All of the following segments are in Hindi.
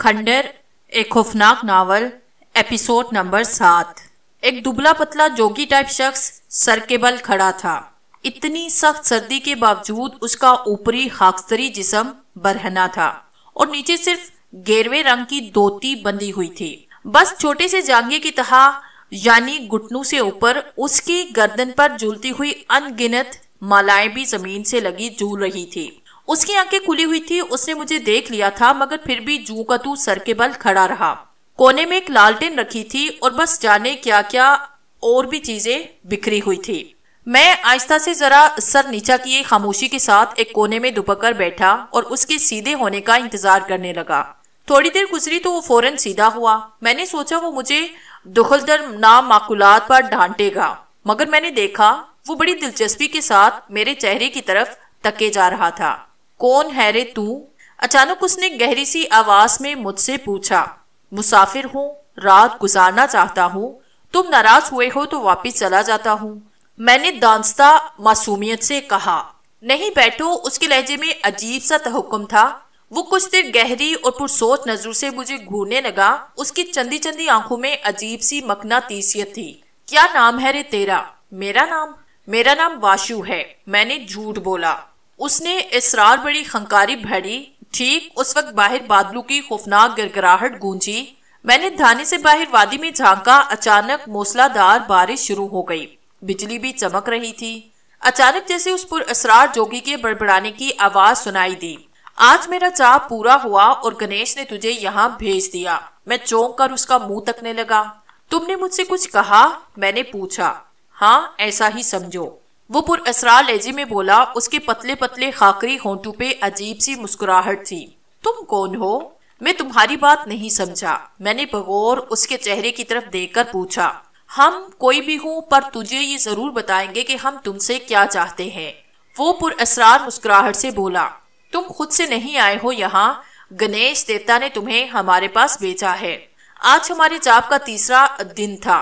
खंडर एक खौफनाक नावल एपिसोड नंबर सात एक दुबला पतला जोगी टाइप शख्स सर के बल खड़ा था इतनी सख्त सर्दी के बावजूद उसका ऊपरी खाकस्तरी जिसम बरहना था और नीचे सिर्फ गेरवे रंग की धोती बंधी हुई थी बस छोटे से जांगे की तरह यानी घुटनों से ऊपर उसकी गर्दन पर झूलती हुई अनगिनत मालाएं भी जमीन से लगी झूल रही थी उसकी आंखें खुली हुई थी उसने मुझे देख लिया था मगर फिर भी जू का तू सर के बल खड़ा रहा कोने में एक लालटेन रखी थी और बस जाने क्या क्या और भी चीजें बिखरी हुई थी मैं आहिस्ता से जरा सर नीचा किए खामोशी के साथ एक कोने में कर बैठा और उसके सीधे होने का इंतजार करने लगा थोड़ी देर गुजरी तो वो फौरन सीधा हुआ मैंने सोचा वो मुझे दुखलदर नाम माकुलात पर डांटेगा मगर मैंने देखा वो बड़ी दिलचस्पी के साथ मेरे चेहरे की तरफ तके जा रहा था कौन है रे तू अचानक उसने गहरी सी आवाज में मुझसे पूछा मुसाफिर हूँ रात गुजारना चाहता हूँ तुम नाराज हुए हो तो वापिस चला जाता हूँ मैंने दानस्ता मासूमियत से कहा नहीं बैठो उसके लहजे में अजीब सा तहकुम था वो कुछ देर गहरी और पुरसोच नजर से मुझे घूरने लगा उसकी चंदी चंदी आंखों में अजीब सी मकना तीसियत थी क्या नाम है रे तेरा मेरा नाम मेरा नाम वाशु है मैंने झूठ बोला उसने इसरार बड़ी खंकारी भरी ठीक उस वक्त बाहर बादलों की खौफनाक गिरगिराहट गूंजी मैंने धानी से बाहर वादी में झांका अचानक मूसलाधार बारिश शुरू हो गई बिजली भी चमक रही थी अचानक जैसे उस पर असरार जोगी के बड़बड़ाने की आवाज सुनाई दी आज मेरा चाह पूरा हुआ और गणेश ने तुझे यहाँ भेज दिया मैं चौंक कर उसका मुंह तकने लगा तुमने मुझसे कुछ कहा मैंने पूछा हाँ ऐसा ही समझो वो पुरअसरा लहजे में बोला उसके पतले पतले खाकरी होंठों पे अजीब सी मुस्कुराहट थी तुम कौन हो मैं तुम्हारी बात नहीं समझा मैंने बगौर उसके चेहरे की तरफ देखकर पूछा हम कोई भी हूँ पर तुझे ये जरूर बताएंगे कि हम तुमसे क्या चाहते हैं वो पुरअसरार मुस्कुराहट से बोला तुम खुद से नहीं आए हो यहाँ गणेश देवता ने तुम्हें हमारे पास भेजा है आज हमारे जाप का तीसरा दिन था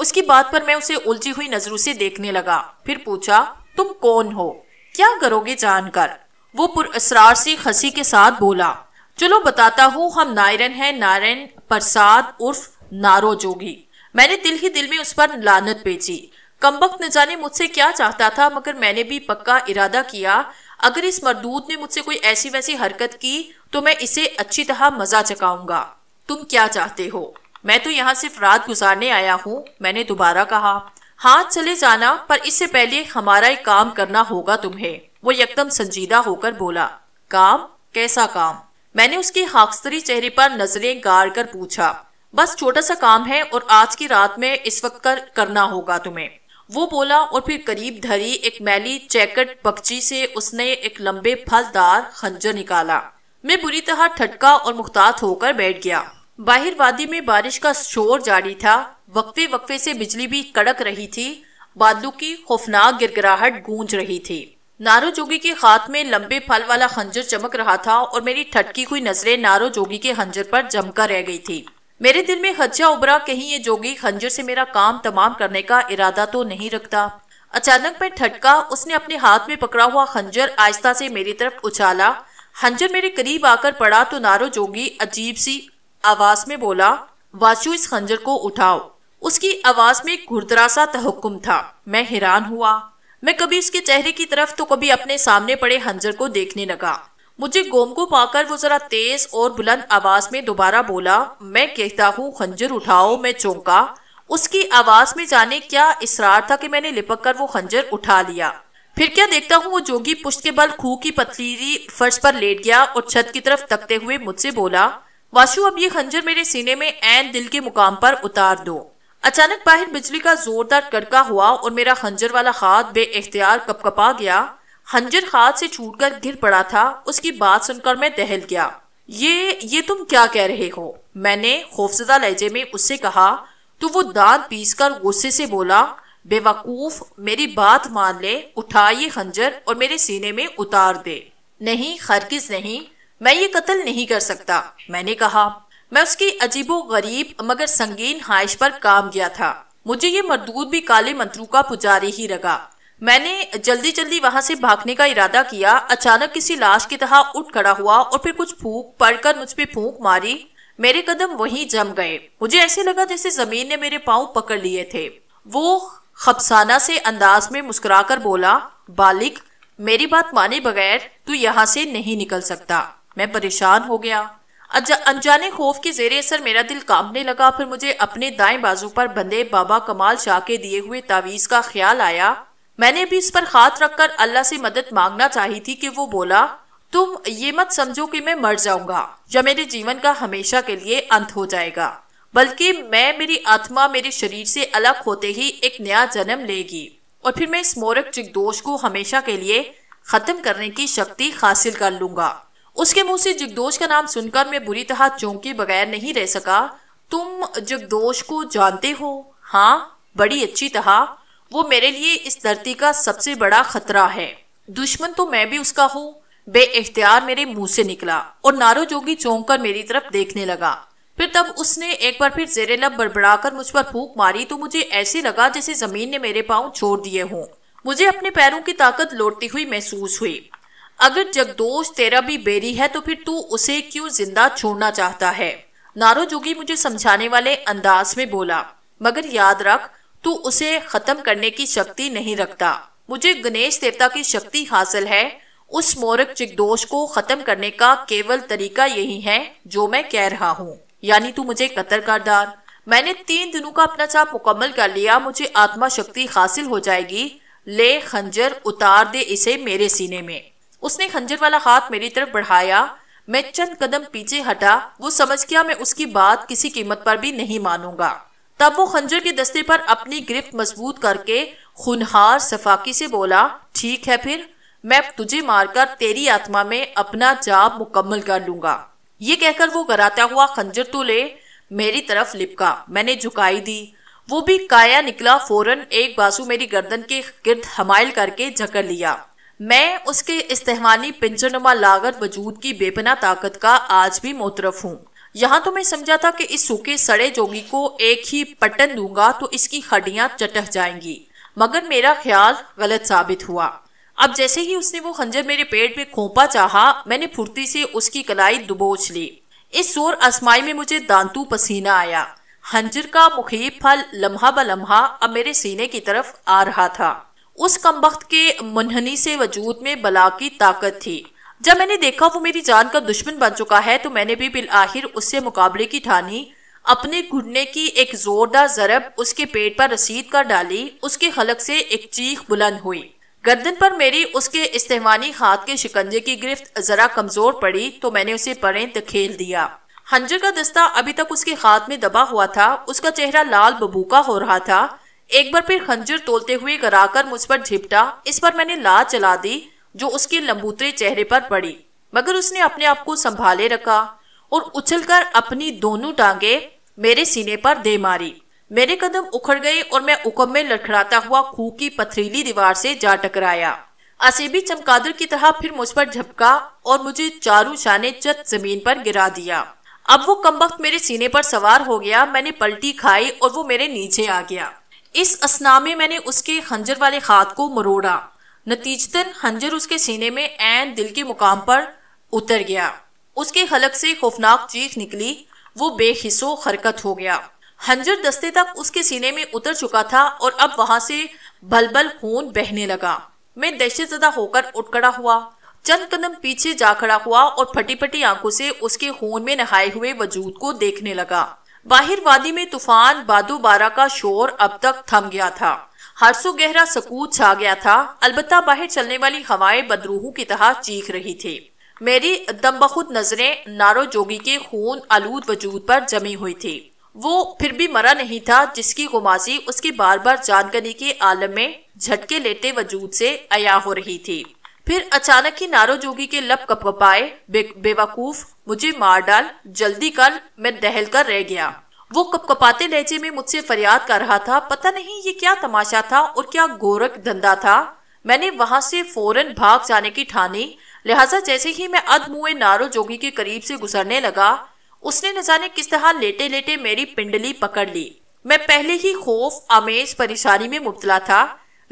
उसकी बात पर मैं उसे उलझी हुई नजरों से देखने लगा फिर पूछा तुम कौन हो क्या करोगे जानकर वो पुरसरार से खसी के साथ बोला चलो बताता हूँ हम नायरन हैं नारायण प्रसाद उर्फ नारो जोगी मैंने दिल ही दिल में उस पर लानत भेजी कम्बक न जाने मुझसे क्या चाहता था मगर मैंने भी पक्का इरादा किया अगर इस मरदूत ने मुझसे कोई ऐसी वैसी हरकत की तो मैं इसे अच्छी तरह मजा चकाऊंगा तुम क्या चाहते हो मैं तो यहाँ सिर्फ रात गुजारने आया हूँ मैंने दोबारा कहा हाथ चले जाना पर इससे पहले हमारा एक काम करना होगा तुम्हें वो यकदम संजीदा होकर बोला काम कैसा काम मैंने उसके हाकस्तरी चेहरे पर नजरें गाड़ कर पूछा बस छोटा सा काम है और आज की रात में इस वक्त कर करना होगा तुम्हें वो बोला और फिर करीब धरी एक मैली चैकट पक्षी से उसने एक लंबे फलदार खंजर निकाला मैं बुरी तरह ठटका और मुख्तात होकर बैठ गया बाहिर वादी में बारिश का शोर जारी था वक्फे वक्फे से बिजली भी कड़क रही थी बादलों की खौफनाक गिरगिराहट गूंज रही थी नारो जोगी के हाथ में लंबे फल वाला खंजर चमक रहा था और मेरी ठटकी हुई नजरें नारो जोगी के खंजर पर जमकर रह गई थी मेरे दिल में खच्चा उबरा कहीं ये जोगी खंजर से मेरा काम तमाम करने का इरादा तो नहीं रखता अचानक मैं ठटका उसने अपने हाथ में पकड़ा हुआ खंजर आहिस्ता से मेरी तरफ उछाला खंजर मेरे करीब आकर पड़ा तो नारो जोगी अजीब सी आवाज में बोला वाचु इस खंजर को उठाओ उसकी आवाज में घुरदरा सा तहकुम था मैं हैरान हुआ मैं कभी उसके चेहरे की तरफ तो कभी अपने सामने पड़े हंजर को देखने लगा मुझे गोम को पाकर वो जरा तेज और बुलंद आवाज में दोबारा बोला मैं कहता हूँ खंजर उठाओ मैं चौंका उसकी आवाज में जाने क्या इसरार था कि मैंने लिपक कर वो खंजर उठा लिया फिर क्या देखता हूँ वो जोगी पुश्त के बल खूह की पथरीली फर्श पर लेट गया और छत की तरफ तकते हुए मुझसे बोला वाशु अब ये खंजर मेरे सीने में एन दिल के मुकाम पर उतार दो अचानक बाहर बिजली का जोरदार कड़का हुआ और मेरा खंजर वाला हाथ बे कपकपा गया खंजर हाथ से छूटकर गिर पड़ा था उसकी बात सुनकर मैं दहल गया ये ये तुम क्या कह रहे हो मैंने खौफजदा लहजे में उससे कहा तो वो दांत पीस कर गुस्से से बोला बेवकूफ मेरी बात मान ले उठा ये खंजर और मेरे सीने में उतार दे नहीं खरकिस नहीं मैं ये कत्ल नहीं कर सकता मैंने कहा मैं उसकी अजीबो गरीब मगर संगीन हाइश पर काम गया था मुझे ये मरदूद भी काले मंत्रू का पुजारी ही लगा मैंने जल्दी जल्दी वहां से भागने का इरादा किया अचानक किसी लाश की तरह उठ खड़ा हुआ और फिर कुछ फूक पड़कर मुझ पे फूक मारी मेरे कदम वहीं जम गए मुझे ऐसे लगा जैसे जमीन ने मेरे पाँव पकड़ लिए थे वो खपसाना से अंदाज में मुस्कुराकर बोला बालिक मेरी बात माने बगैर तू यहाँ से नहीं निकल सकता मैं परेशान हो गया अनजाने खौफ के जेरे असर मेरा दिल कांपने लगा फिर मुझे अपने दाएं बाजू पर बंधे बाबा कमाल शाह के दिए हुए तावीज़ का ख्याल आया मैंने भी इस पर हाथ रखकर अल्लाह से मदद मांगना चाही थी कि वो बोला तुम ये मत समझो कि मैं मर जाऊंगा या मेरे जीवन का हमेशा के लिए अंत हो जाएगा बल्कि मैं मेरी आत्मा मेरे शरीर से अलग होते ही एक नया जन्म लेगी और फिर मैं इस मोरक चिकदोष को हमेशा के लिए खत्म करने की शक्ति हासिल कर लूंगा उसके मुंह से जगदोश का नाम सुनकर मैं बुरी तरह चौंकी बगैर नहीं रह सका तुम जगदोश को जानते हो हाँ बड़ी अच्छी तरह वो मेरे लिए इस धरती का सबसे बड़ा खतरा है दुश्मन तो मैं भी उसका हूँ बे इख्तियार मेरे मुंह से निकला और नारो जोगी चौंक कर मेरी तरफ देखने लगा फिर तब उसने एक बार फिर जेरे लब बड़बड़ाकर मुझ पर फूक मारी तो मुझे ऐसे लगा जैसे जमीन ने मेरे पाँव छोड़ दिए हों मुझे अपने पैरों की ताकत लौटती हुई महसूस हुई अगर जगदोष तेरा भी बेरी है तो फिर तू उसे क्यों जिंदा छोड़ना चाहता है नारो जोगी मुझे समझाने वाले अंदाज में बोला मगर याद रख तू उसे खत्म करने की शक्ति नहीं रखता मुझे गणेश देवता की शक्ति हासिल है उस मोरक जगदोष को खत्म करने का केवल तरीका यही है जो मैं कह रहा हूँ यानी तू मुझे कतर कारदार मैंने तीन दिनों का अपना चाप मुकम्मल कर लिया मुझे आत्मा शक्ति हासिल हो जाएगी ले खंजर उतार दे इसे मेरे सीने में उसने खंजर वाला हाथ मेरी तरफ बढ़ाया मैं चंद कदम पीछे हटा वो समझ गया मैं उसकी बात किसी कीमत पर भी नहीं मानूंगा तब वो खंजर के दस्ते पर अपनी गिरफ्त मजबूत करके खुनहार सफाकी से बोला ठीक है फिर मैं तुझे मारकर तेरी आत्मा में अपना जाप मुकम्मल कर लूंगा ये कहकर वो कराता हुआ खंजर तो ले मेरी तरफ लिपका मैंने झुकाई दी वो भी काया निकला फौरन एक बाजू मेरी गर्दन के गिर्द हमाइल करके झकड़ लिया मैं उसके इस्तेमाली पिंजरनुमा लागत वजूद की बेपना ताकत का आज भी मोतरफ हूँ यहाँ तो मैं समझा था कि इस सूखे सड़े जोगी को एक ही पटन दूंगा तो इसकी हड्डियां चटक जाएंगी मगर मेरा ख्याल गलत साबित हुआ अब जैसे ही उसने वो खंजर मेरे पेट में खोपा चाहा मैंने फुर्ती से उसकी कलाई दुबोच ली इस शोर आसमाई में मुझे दांतू पसीना आया हंजर का मुखीब फल लम्हा ब लम्हा अब मेरे सीने की तरफ आ रहा था उस कमबख्त के मनहनी से वजूद में बला की ताकत थी जब मैंने देखा वो मेरी जान का दुश्मन बन चुका है तो मैंने भी बिल आखिर उससे मुकाबले की ठानी अपने घुटने की एक जोरदार जरब उसके पेट पर रसीद कर डाली उसके हलक से एक चीख बुलंद हुई गर्दन पर मेरी उसके इस्तेमानी हाथ के शिकंजे की गिरफ्त जरा कमजोर पड़ी तो मैंने उसे परे धकेल दिया हंजर का दस्ता अभी तक उसके हाथ में दबा हुआ था उसका चेहरा लाल बबूका हो रहा था एक बार फिर खंजर तोलते हुए कराकर मुझ पर झिपटा इस पर मैंने ला चला दी जो उसके लंबूतरे चेहरे पर पड़ी मगर उसने अपने आप को संभाले रखा और उछलकर अपनी दोनों टांगे मेरे सीने पर दे मारी मेरे कदम उखड़ गए और मैं उकम में लड़खड़ाता हुआ खूह की पथरीली दीवार से जा टकराया असीबी चमकादर की तरह फिर मुझ पर झपका और मुझे चारू शाने चत जमीन पर गिरा दिया अब वो कम मेरे सीने पर सवार हो गया मैंने पलटी खाई और वो मेरे नीचे आ गया इस असना में मैंने उसके खंजर वाले हाथ को मरोड़ा नतीजतन हंजर उसके सीने में एन दिल के मुकाम पर उतर गया उसके हलक से खौफनाक चीख निकली वो बेहिसो हरकत हो गया हंजर दस्ते तक उसके सीने में उतर चुका था और अब वहां से भलबल खून बहने लगा मैं दहशत जदा होकर उठ खड़ा हुआ चंद कदम पीछे जा खड़ा हुआ और फटी फटी आंखों से उसके खून में नहाए हुए वजूद को देखने लगा बाहिर वादी में तूफान बारा का शोर अब तक थम गया था हरसो गहरा सकूत छा गया था अलबत्ता बाहर चलने वाली हवाएं बदरूहू की तरह चीख रही थी मेरी बखुद नजरे नारो जोगी के खून आलूद वजूद पर जमी हुई थी वो फिर भी मरा नहीं था जिसकी गुमाजी उसकी बार बार जानकनी के आलम में झटके लेते वजूद से अया हो रही थी फिर अचानक ही नारो जोगी के लब कपकपाए बे, बेवकूफ मुझे मार डाल जल्दी कर मैं दहल कर रह गया वो कपकपाते लहजे में मुझसे फरियाद कर रहा था पता नहीं ये क्या तमाशा था और क्या गोरख धंधा था मैंने वहां से फौरन भाग जाने की ठानी लिहाजा जैसे ही मैं मुए नारो जोगी के करीब से गुजरने लगा उसने न जाने किस तरह लेटे लेटे मेरी पिंडली पकड़ ली मैं पहले ही खौफ आमेज परेशानी में मुबतला था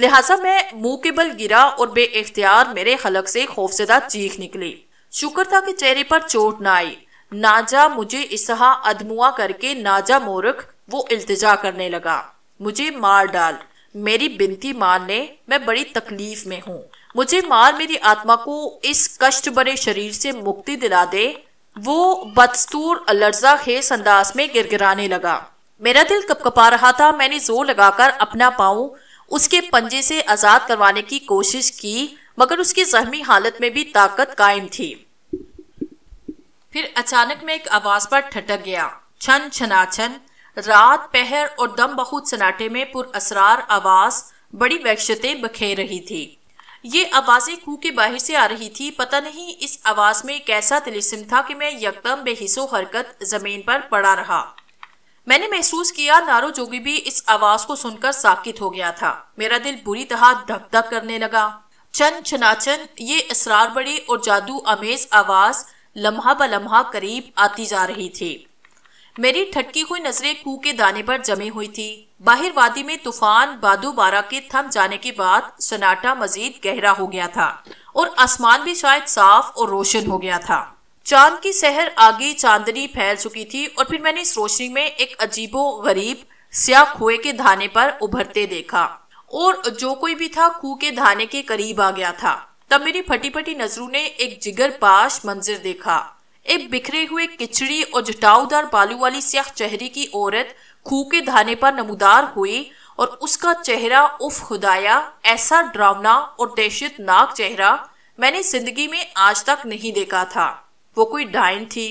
लिहाजा मैं मुंह के बल गिरा और बे इख्तियार मेरे हलक से खौफजदा चीख निकली शुक्र था कि चेहरे पर चोट ना आई नाजा मुझे इसहा अदमुआ करके नाजा मोरख वो इल्तजा करने लगा मुझे मार डाल मेरी बिनती मार ले मैं बड़ी तकलीफ में हूँ मुझे मार मेरी आत्मा को इस कष्ट बने शरीर से मुक्ति दिला दे वो बदस्तूर अलर्जा खेस अंदाज में गिराने लगा मेरा दिल कपकपा रहा था मैंने जोर लगाकर अपना पाऊँ उसके पंजे से आजाद करवाने की कोशिश की मगर उसकी जहमी हालत में भी ताकत कायम थी फिर अचानक में एक आवाज पर ठटक गया छन छनाछन रात पहर और दम बहुत सनाटे में पुर असरार आवाज बड़ी वैक्षतें बखेर रही थी ये आवाजें खूह के बाहर से आ रही थी पता नहीं इस आवाज में कैसा तिलिस्म था कि मैं यकदम बेहिसो हरकत जमीन पर पड़ा रहा मैंने महसूस किया नारो जोगी भी इस आवाज को सुनकर साकित हो गया था मेरा दिल बुरी तरह धक धक करने लगा चन छनाचन ये इसरार बड़ी और जादू अमेज आवाज लम्हा ब लम्हा करीब आती जा रही थी मेरी ठटकी हुई नजरें कू के दाने पर जमी हुई थी बाहर वादी में तूफान बादूबारा के थम जाने के बाद सन्नाटा मजीद गहरा हो गया था और आसमान भी शायद साफ और रोशन हो गया था चांद की शहर आगे चांदनी फैल चुकी थी और फिर मैंने इस रोशनी में एक अजीबो गरीब स्या कुएं के धाने पर उभरते देखा और जो कोई भी था खू के धाने के करीब आ गया था तब मेरी फटी फटी नजरों ने एक जिगर पाश मंजर देखा एक बिखरे हुए किचड़ी और जटाऊदार बालू वाली स्या चेहरे की औरत खूह के धाने पर नमूदार हुई और उसका चेहरा उफ खुदाया ऐसा डरावना और दहशतनाक चेहरा मैंने जिंदगी में आज तक नहीं देखा था वो कोई डाइन थी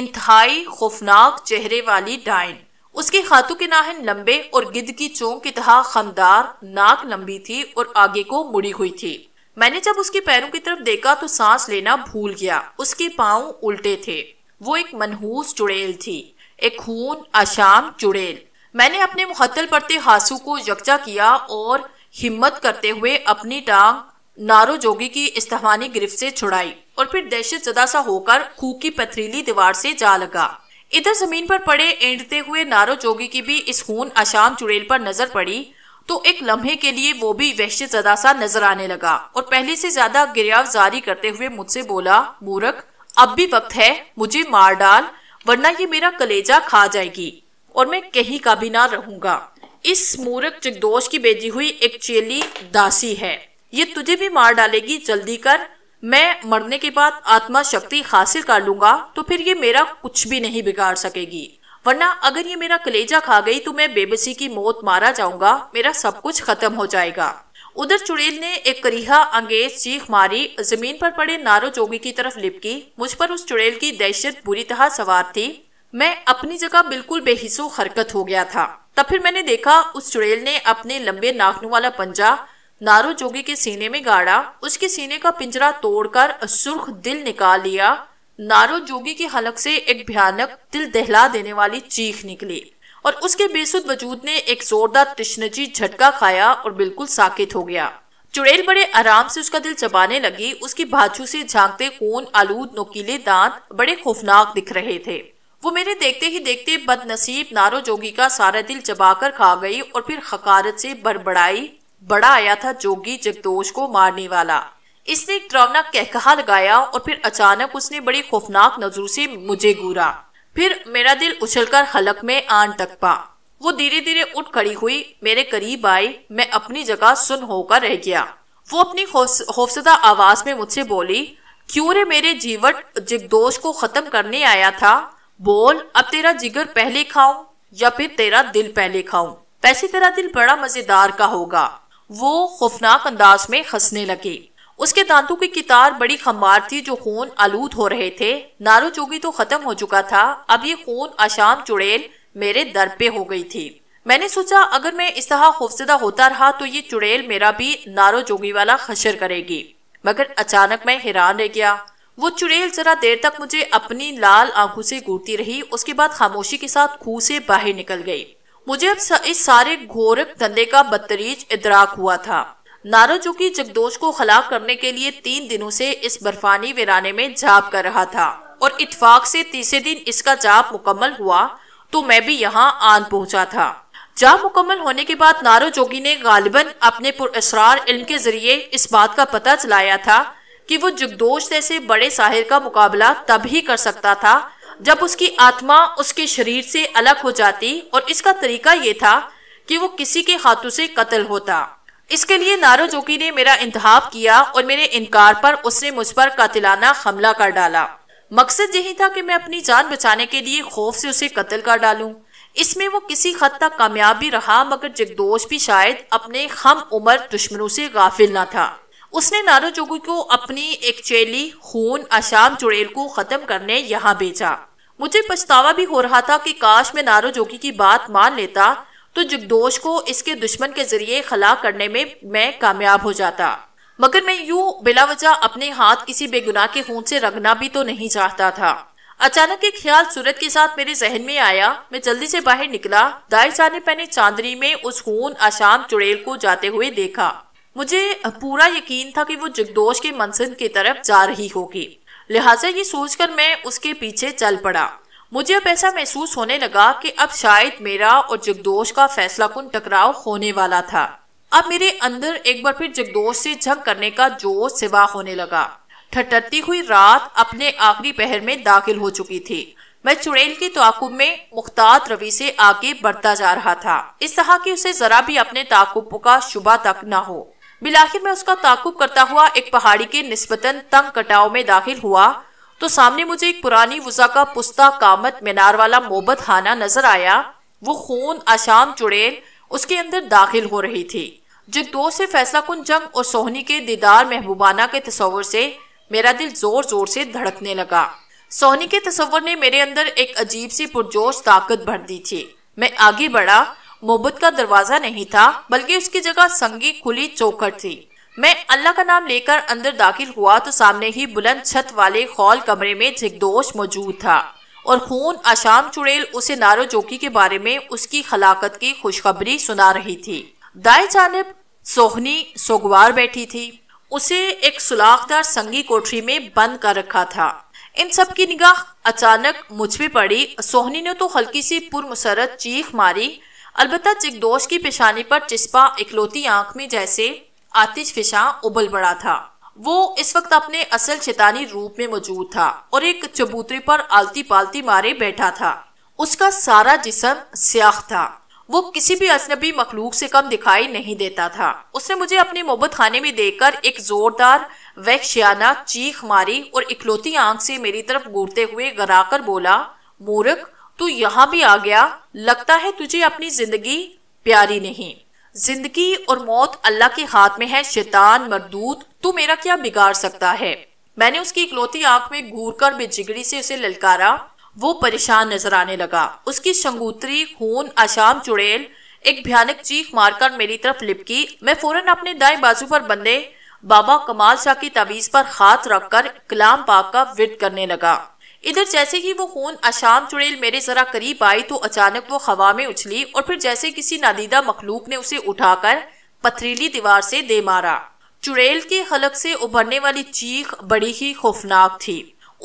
इंतहाई खौफनाक चेहरे वाली डाइन उसकी खातू के नाहन लंबे और गिद की चोंक की तरह खमदार नाक लंबी थी और आगे को मुड़ी हुई थी मैंने जब उसके पैरों की तरफ देखा तो सांस लेना भूल गया उसके पाँव उल्टे थे वो एक मनहूस चुड़ैल थी एक खून आशाम चुड़ैल मैंने अपने मुहत्तल पड़ते हासू को यकजा किया और हिम्मत करते हुए अपनी टांग नारो जोगी की इस्तेमानी गिरफ्त से छुड़ाई और फिर दहशत जदा सा होकर खूह की पथरीली दीवार से जा लगा इधर जमीन पर पड़े एंडते हुए नारो जोगी की भी इस खून अशाम चुड़ैल पर नजर पड़ी तो एक लम्हे के लिए वो भी वहशत जदा सा नजर आने लगा और पहले से ज्यादा गिरफ्तार जारी करते हुए मुझसे बोला मूरख अब भी वक्त है मुझे मार डाल वरना ये मेरा कलेजा खा जाएगी और मैं कहीं का भी ना रहूंगा इस मूरख जगदोश की बेजी हुई एक चेली दासी है ये तुझे भी मार डालेगी जल्दी कर मैं मरने के बाद आत्मा शक्ति हासिल कर लूंगा तो फिर ये मेरा कुछ भी नहीं बिगाड़ सकेगी वरना अगर ये मेरा कलेजा खा गई तो मैं बेबसी की मौत मारा जाऊंगा मेरा सब कुछ खत्म हो जाएगा उधर चुड़ैल ने एक करीहा अंगेज चीख मारी जमीन पर पड़े नारो जोगी की तरफ लिपकी मुझ पर उस चुड़ैल की दहशत बुरी तरह सवार थी मैं अपनी जगह बिल्कुल बेहिसो हरकत हो गया था तब फिर मैंने देखा उस चुड़ैल ने अपने लंबे नाखनों वाला पंजा नारू जोगी के सीने में गाड़ा उसके सीने का पिंजरा तोड़कर सुर्ख दिल निकाल लिया नारो जोगी की हलक से एक भयानक दिल दहला देने वाली चीख निकली और उसके बेसुद वजूद ने एक जोरदार तृष्णजी झटका खाया और बिल्कुल साकित हो गया चुड़ैल बड़े आराम से उसका दिल चबाने लगी उसकी भाजू से झांकते खून आलूद नोकीले दांत बड़े खौफनाक दिख रहे थे वो मेरे देखते ही देखते बदनसीब नारो जोगी का सारा दिल चबाकर खा गई और फिर हकारत से बड़बड़ाई बड़ा आया था जोगी जगदोश को मारने वाला इसने एक ड्रावना कहकहा लगाया और फिर अचानक उसने बड़ी खौफनाक नजर से मुझे घूरा फिर मेरा दिल उछलकर हलक में आन टकपा वो धीरे धीरे उठ खड़ी हुई मेरे करीब आई मैं अपनी जगह सुन होकर रह गया वो अपनी खौफसदा आवाज में मुझसे बोली क्यों रे मेरे जीवट जिगदोष को खत्म करने आया था बोल अब तेरा जिगर पहले खाऊं या फिर तेरा दिल पहले खाऊं वैसे तेरा दिल बड़ा मजेदार का होगा वो खौफनाक अंदाज में हंसने लगे उसके दांतों की कितार बड़ी खमार थी जो खून आलूद हो रहे थे नारो जोगी तो खत्म हो चुका था अब ये खून अशाम चुड़ैल मेरे दर पे हो गई थी मैंने सोचा अगर मैं इस तरह खौफजदा होता रहा तो ये चुड़ैल मेरा भी नारो जोगी वाला खशर करेगी मगर अचानक मैं हैरान रह गया वो चुड़ैल जरा देर तक मुझे अपनी लाल आंखों से घूरती रही उसके बाद खामोशी के साथ खूह से बाहर निकल गई मुझे अब इस सारे घोरक धंधे का बदतरीज इतराक हुआ था नारो जो जगदोश को खलाक करने के लिए तीन दिनों से इस बर्फानी वीराने में जाप कर रहा था और इतफाक से तीसरे दिन इसका जाप मुकम्मल हुआ तो मैं भी यहाँ आन पहुँचा था जाप मुकम्मल होने के बाद नारो जोगी ने गालिबन अपने पुरसरार इल्म के जरिए इस बात का पता चलाया था कि वो जगदोश जैसे बड़े साहिर का मुकाबला तब ही कर सकता था जब उसकी आत्मा उसके शरीर से अलग हो जाती और इसका तरीका ये था कि वो किसी के हाथों से कत्ल होता इसके लिए नारो जोकी ने मेरा इंतहाब किया और मेरे इनकार पर उसने मुझ पर कातिलाना हमला कर डाला मकसद यही था कि मैं अपनी जान बचाने के लिए खौफ से उसे कत्ल कर डालूं इसमें वो किसी हद तक कामयाब भी रहा मगर जगदोश भी शायद अपने हम उम्र दुश्मनों से गाफिल ना था उसने नारो जोगी को अपनी एक चेली खून अशाम चुड़ैल को खत्म करने यहाँ भेजा मुझे पछतावा भी हो रहा था कि काश मैं नारो जोगी की बात मान लेता तो जुगदोष को इसके दुश्मन के जरिए खला करने में मैं कामयाब हो जाता मगर मैं यूं बिलावजह अपने हाथ किसी बेगुनाह के खून से रंगना भी तो नहीं चाहता था अचानक एक ख्याल सूरत के साथ मेरे जहन में आया मैं जल्दी से बाहर निकला दायर जाने पहने चांदनी में उस खून आशाम चुड़ेल को जाते हुए देखा मुझे पूरा यकीन था कि वो जगदोश के मनसन की तरफ जा रही होगी लिहाजा ये सोचकर मैं उसके पीछे चल पड़ा मुझे अब ऐसा महसूस होने लगा कि अब शायद मेरा और जगदोश का फैसला कुन टकराव होने वाला था अब मेरे अंदर एक बार फिर जगदोश से जंग करने का जोश सिवा होने लगा ठटरती हुई रात अपने आखिरी पहर में दाखिल हो चुकी थी मैं चुड़ैल के ताकुब में मुख्तात रवि से आगे बढ़ता जा रहा था इस तरह की उसे जरा भी अपने ताकुब का शुबा तक न हो बिलाखिर में उसका ताकुब करता हुआ एक पहाड़ी के नस्बतन तंग कटाव में दाखिल हुआ तो सामने मुझे एक पुरानी वजा का पुस्ता कामत मीनार वाला मोहब्बत खाना नजर आया वो खून आशाम चुड़ेल उसके अंदर दाखिल हो रही थी जो दो से फैसला कुन जंग और सोहनी के दीदार महबूबाना के तस्वर से मेरा दिल जोर जोर से धड़कने लगा सोहनी के तस्वर ने मेरे अंदर एक अजीब सी पुरजोश ताकत भर दी थी मैं आगे बढ़ा मोहब्बत का दरवाजा नहीं था बल्कि उसकी जगह संगी खुली चौखट थी मैं अल्लाह का नाम लेकर अंदर दाखिल हुआ तो सामने ही बुलंद छत वाले हॉल कमरे में जिगदोश मौजूद था और खून आशाम चुड़ैल उसे नारो चौकी के बारे में उसकी हलाकत की खुशखबरी सुना रही थी दाए जानब सोहनी सोगवार बैठी थी उसे एक सुलाखदार संगी कोठरी में बंद कर रखा था इन सब की निगाह अचानक मुझ पे पड़ी सोहनी ने तो हल्की सी पुरमसरत चीख मारी अलबत् चिकदोश की पेशानी पर चिस्पा इकलौती आंख में जैसे आतिश फिशा उबल पड़ा था वो इस वक्त अपने असल शैतानी रूप में मौजूद था और एक चबूतरे पर आलती पालती मारे बैठा था उसका सारा जिसम स्याह था वो किसी भी अजनबी मखलूक से कम दिखाई नहीं देता था उसने मुझे अपने मोहब्बत खाने में देखकर एक जोरदार वैक्शियाना चीख मारी और इकलौती आंख से मेरी तरफ घूरते हुए गरा बोला मूर्ख तू यहाँ भी आ गया लगता है तुझे अपनी जिंदगी प्यारी नहीं जिंदगी और मौत अल्लाह के हाथ में है शैतान मरदूत तू मेरा क्या बिगाड़ सकता है मैंने उसकी इकलौती आंख में घूर कर बेजिगड़ी से उसे ललकारा वो परेशान नजर आने लगा उसकी शंगूतरी खून आशाम चुड़ैल एक भयानक चीख मारकर मेरी तरफ लिपकी मैं फौरन अपने दाएं बाजू पर बंदे बाबा कमाल शाह की तवीज पर हाथ रखकर कलाम पाक का विद करने लगा इधर जैसे ही वो खून अशाम चुड़ैल मेरे जरा करीब आई तो अचानक वो हवा में उछली और फिर जैसे किसी नादीदा मखलूक ने उसे उठाकर पथरीली दीवार से दे मारा चुड़ैल के हलक से उभरने वाली चीख बड़ी ही खौफनाक थी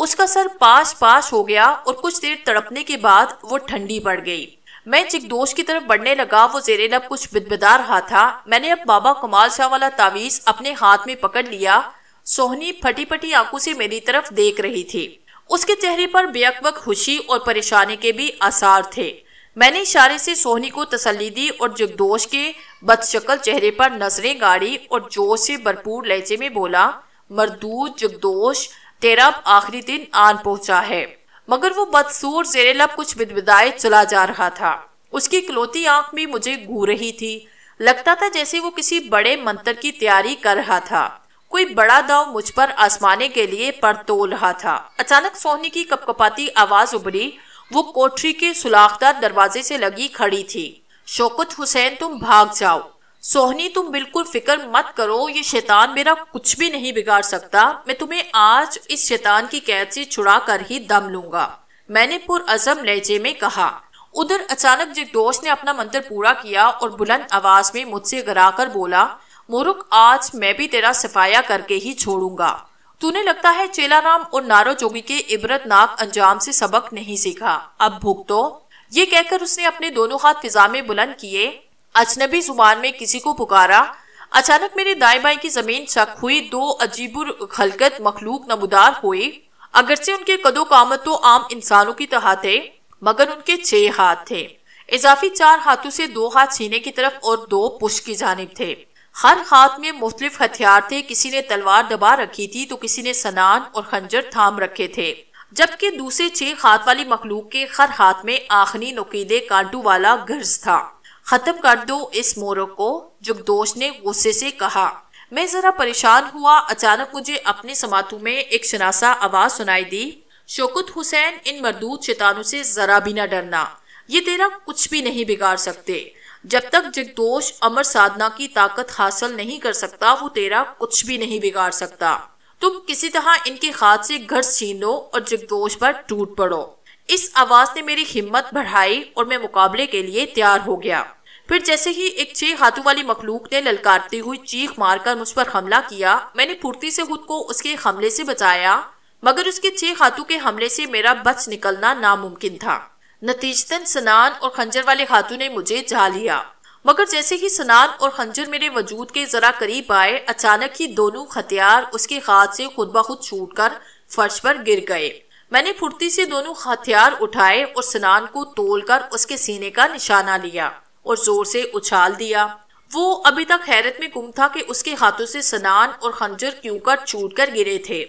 उसका सर पास पास हो गया और कुछ देर तड़पने के बाद वो ठंडी पड़ गई मैं चिकदोश की तरफ बढ़ने लगा वो जेरे लब कुछ बिदबिदा रहा था मैंने अब बाबा कमाल शाह वाला तावीज अपने हाथ में पकड़ लिया सोहनी फटी फटी आंखों से मेरी तरफ देख रही थी उसके चेहरे पर बेअकबक खुशी और परेशानी के भी आसार थे मैंने इशारे से सोहनी को तसली दी और जगदोश के बदशक्ल चेहरे पर नजरें गाड़ी और जोश से भरपूर लहजे में बोला मरदूत जगदोश तेरा अब आखिरी दिन आन पहुंचा है मगर वो बदसूर जेरेलब कुछ बिदबिदाए चला जा रहा था उसकी इकलौती आंख में मुझे घू रही थी लगता था जैसे वो किसी बड़े मंत्र की तैयारी कर रहा था कोई बड़ा दाव मुझ पर आसमाने के लिए परतोल रहा था अचानक सोहनी की कपकपाती आवाज उभरी वो कोठरी के सुलाखदार दरवाजे से लगी खड़ी थी शौकत हुसैन तुम भाग जाओ सोहनी तुम बिल्कुल फिक्र मत करो ये शैतान मेरा कुछ भी नहीं बिगाड़ सकता मैं तुम्हें आज इस शैतान की कैद से छुड़ा कर ही दम लूंगा मैंने पुरअज़म लहजे में कहा उधर अचानक जगदोश ने अपना मंत्र पूरा किया और बुलंद आवाज में मुझसे गरा कर बोला मोरुक आज मैं भी तेरा सफाया करके ही छोड़ूंगा तूने लगता है चेलाराम और नारो जोगी के इबरतनाक अंजाम से सबक नहीं सीखा अब भुगतो ये कहकर उसने अपने दोनों हाथ फिजा में बुलंद किए अजनबी जुबान में किसी को पुकारा अचानक मेरे दाएं बाएं की जमीन शक हुई दो अजीबुर खलकत मखलूक नमदार हुए से उनके कदो कामत तो आम इंसानों की तरह थे मगर उनके छह हाथ थे इजाफी चार हाथों से दो हाथ छीने की तरफ और दो पुश की जानब थे हर हाथ में मुख्तलिफ हथियार थे किसी ने तलवार दबा रखी थी तो किसी ने सनान और खंजर थाम रखे थे जबकि दूसरे छह हाथ वाली मखलूक के हर हाथ में आखनी नुकीले कांटू वाला गर्ज था खत्म कर दो इस मोरख को जुगदोश ने गुस्से से कहा मैं जरा परेशान हुआ अचानक मुझे अपने समातू में एक शनासा आवाज सुनाई दी शोकत हुसैन इन मरदूत शैतानों से जरा भी न डरना ये तेरा कुछ भी नहीं बिगाड़ सकते जब तक जगदोष अमर साधना की ताकत हासिल नहीं कर सकता वो तेरा कुछ भी नहीं बिगाड़ सकता तुम किसी तरह इनके हाथ से घर छीन लो और जगदोष पर टूट पड़ो इस आवाज ने मेरी हिम्मत बढ़ाई और मैं मुकाबले के लिए तैयार हो गया फिर जैसे ही एक छह हाथों वाली मखलूक ने ललकारती हुई चीख मारकर मुझ पर हमला किया मैंने फुर्ती से खुद को उसके हमले से बचाया मगर उसके छह हाथों के हमले से मेरा बच निकलना नामुमकिन था नतीजतन सनान और खंजर वाले खातू ने मुझे जा लिया मगर जैसे ही सनान और खंजर मेरे वजूद के जरा करीब आए अचानक ही दोनों हथियार उसके हाथ से खुद ब खुद छूट कर फर्श पर गिर गए मैंने फुर्ती से दोनों हथियार उठाए और सनान को तोल कर उसके सीने का निशाना लिया और जोर से उछाल दिया वो अभी तक हैरत में गुम था कि उसके हाथों से सनान और खंजर क्यों कर छूट कर गिरे थे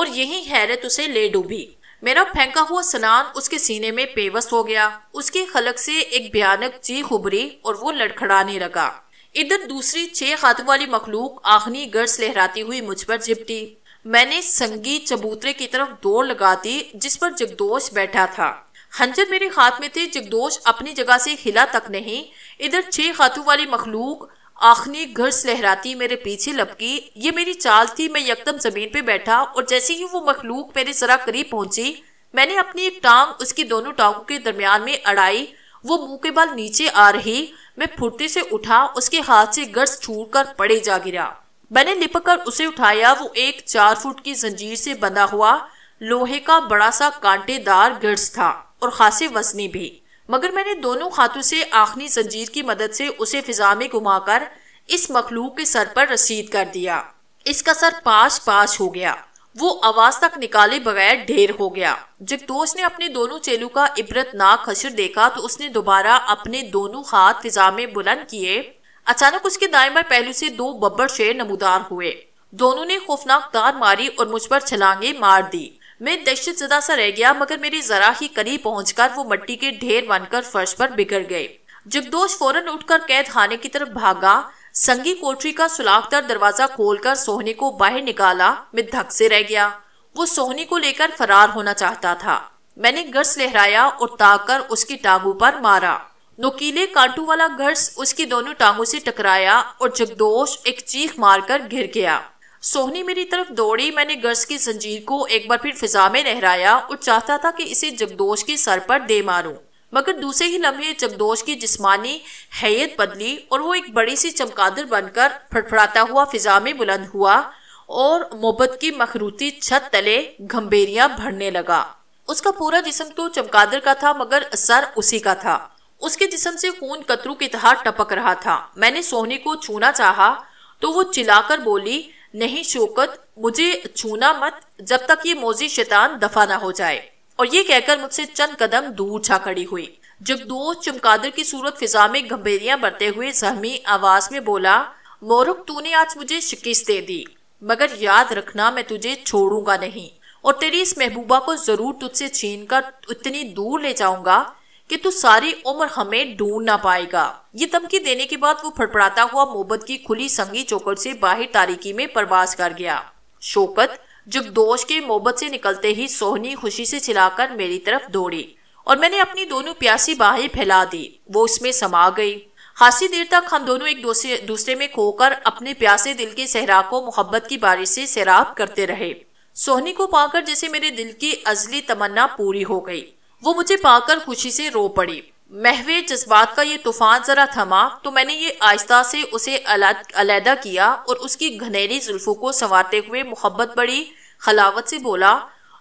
और यही हैरत उसे ले डूबी मेरा फेंका हुआ सनान उसके सीने में पेवस हो गया उसके खलक से एक भयानक चीख उभरी और वो लड़खड़ाने लगा इधर दूसरी छह हाथों वाली मखलूक आखनी गर्स लहराती हुई मुझ पर झिपटी मैंने संगी चबूतरे की तरफ दौड़ लगा दी जिस पर जगदोश बैठा था हंजर मेरे हाथ में थे जगदोश अपनी जगह से हिला तक नहीं इधर छह हाथों वाली मखलूक आखनी घर्ष लहराती मेरे पीछे लपकी ये मेरी चाल थी मैं यकदम जमीन पे बैठा और जैसे ही वो मखलूक मेरे जरा करीब पहुंची मैंने अपनी एक टांग उसकी दोनों टांगों के दरमियान में अड़ाई वो मुंह के बाल नीचे आ रही मैं फुर्ती से उठा उसके हाथ से गर्स छूट कर पड़े जा गिरा मैंने लिपक कर उसे उठाया वो एक चार फुट की जंजीर से बंधा हुआ लोहे का बड़ा सा कांटेदार गर्स था और खासे वसनी भी मगर मैंने दोनों हाथों से आखनी जंजीर की मदद से उसे फिजा में घुमाकर इस मखलूक के सर पर रसीद कर दिया इसका सर पाश पास हो गया वो आवाज तक निकाले बगैर ढेर हो गया जब दोस्त ने अपने दोनों चेलू का इबरतनाक हशर देखा तो उसने दोबारा अपने दोनों हाथ फिजा में बुलंद किए अचानक उसके दाएं बाएं पहलू से दो बब्बर शेर नमूदार हुए दोनों ने खौफनाक तार मारी और मुझ पर छलांगे मार दी मैं दहशत जदा सा रह गया मगर मेरे जरा ही करीब पहुंचकर वो मट्टी के ढेर बनकर फर्श पर बिगड़ गए जगदोश फौरन उठकर कैद खाने की तरफ भागा संगी कोठरी का सुलाखदार दरवाजा खोलकर सोहनी को बाहर निकाला मैं धक से रह गया वो सोहनी को लेकर फरार होना चाहता था मैंने गर्स लहराया और ताक कर उसकी टांगों पर मारा नोकीले कांटू वाला गर्स उसकी दोनों टांगों से टकराया और जगदोश एक चीख मारकर गिर गया सोहनी मेरी तरफ दौड़ी मैंने गर्स की जंजीर को एक बार फिर फिजा में लहराया और चाहता था कि इसे जगदोश के सर पर दे मारूं मगर दूसरे ही लम्हे जगदोश की जिस्मानी हैयत बदली और वो एक बड़ी सी चमकादर बनकर फड़फड़ाता हुआ फिजा में बुलंद हुआ और मोहब्बत की मखरूती छत तले घम्बेरिया भरने लगा उसका पूरा जिसम तो चमकादर का था मगर सर उसी का था उसके जिसम से खून कतरू की तरह टपक रहा था मैंने सोहनी को छूना चाहा तो वो चिल्लाकर बोली नहीं शोकत मुझे छूना मत जब तक ये मोजी शैतान दफा ना हो जाए और ये कहकर मुझसे चंद कदम दूर छा खड़ी हुई दो चमकादर की सूरत फिजा में गंभीरियां बरते हुए जहमी आवाज में बोला मोरक तूने आज मुझे शिकस्त दे दी मगर याद रखना मैं तुझे छोड़ूंगा नहीं और तेरी इस महबूबा को जरूर तुझसे छीन कर इतनी दूर ले जाऊंगा कि तू सारी उम्र हमें ढूंढ ना पाएगा ये धमकी देने के बाद वो फड़फड़ाता हुआ मोहब्बत की खुली संगी चौकट से बाहर तारीकी में प्रवास कर गया शोकत दोष के मोहब्बत से निकलते ही सोहनी खुशी से चिलाकर मेरी तरफ दौड़ी और मैंने अपनी दोनों प्यासी बाहें फैला दी वो उसमें समा गई खासी देर तक हम दोनों एक दूसरे दूसरे में खोकर अपने प्यासे दिल के सहरा को मोहब्बत की बारिश से सैराब करते रहे सोहनी को पाकर जैसे मेरे दिल की अजली तमन्ना पूरी हो गई वो मुझे पाकर खुशी से रो पड़ी महवे जज्बात का ये तूफान जरा थमा तो मैंने ये आहिस्ता से उसे अलहदा किया और उसकी घनेरी जुल्फों को संवारते हुए मोहब्बत बड़ी खलावत से बोला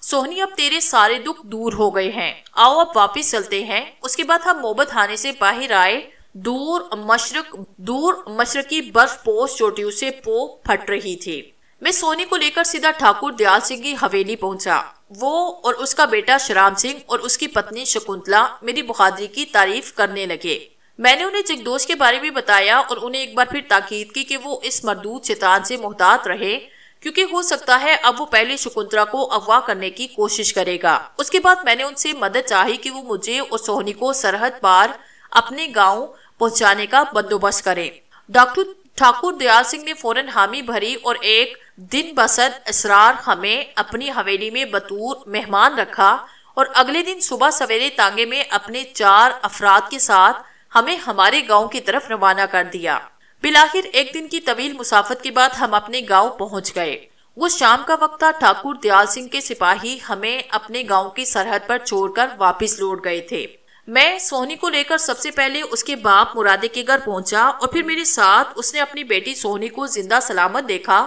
सोहनी अब तेरे सारे दुख दूर हो गए हैं आओ अब वापस चलते हैं उसके बाद हम मोहब्बत आने से बाहर आए दूर मशरक दूर मशरकी बर्फ पोस चोटियों से पो फट रही थी मैं सोनी को लेकर सीधा ठाकुर दयाल सिंह की हवेली पहुंचा वो और उसका बेटा शराम सिंह और उसकी पत्नी शकुंतला मेरी बहादरी की तारीफ करने लगे मैंने उन्हें जगदोश के बारे में बताया और उन्हें एक बार फिर ताकीद की कि वो इस मरदूत शैतान से मोहतात रहे क्योंकि हो सकता है अब वो पहले शकुंतला को अगवा करने की कोशिश करेगा उसके बाद मैंने उनसे मदद चाही कि वो मुझे और सोहनी को सरहद पार अपने गांव पहुंचाने का बंदोबस्त करें डॉक्टर ठाकुर दयाल सिंह ने फौरन हामी भरी और एक दिन बसर इसरार हमें अपनी हवेली में बतूर मेहमान रखा और अगले दिन सुबह सवेरे तांगे में अपने चार अफराद के साथ हमें हमारे गांव की तरफ रवाना कर दिया बिलाखिर एक दिन की तवील मुसाफत के बाद हम अपने गांव पहुंच गए वो शाम का वक्त था ठाकुर दयाल सिंह के सिपाही हमें अपने गांव की सरहद पर छोड़कर वापस लौट गए थे मैं सोनी को लेकर सबसे पहले उसके बाप मुरादे के घर पहुंचा और फिर मेरे साथ उसने अपनी बेटी सोहनी को जिंदा सलामत देखा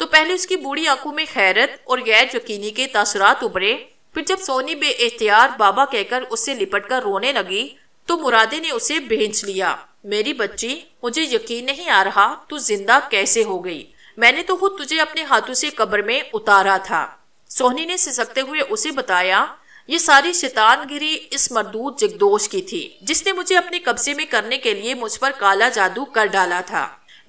तो पहले उसकी बूढ़ी आंखों में खैरत और गैर यकीनी के तसरात उभरे फिर जब सोनी बे एहतियार बाबा कहकर उससे लिपट कर रोने लगी तो मुरादे ने उसे भेज लिया मेरी बच्ची मुझे यकीन नहीं आ रहा तू जिंदा कैसे हो गई मैंने तो खुद तुझे अपने हाथों से कब्र में उतारा था सोनी ने सिसकते हुए उसे बताया ये सारी शैतान गिरी इस मरदूत जगदोश की थी जिसने मुझे अपने कब्जे में करने के लिए मुझ पर काला जादू कर डाला था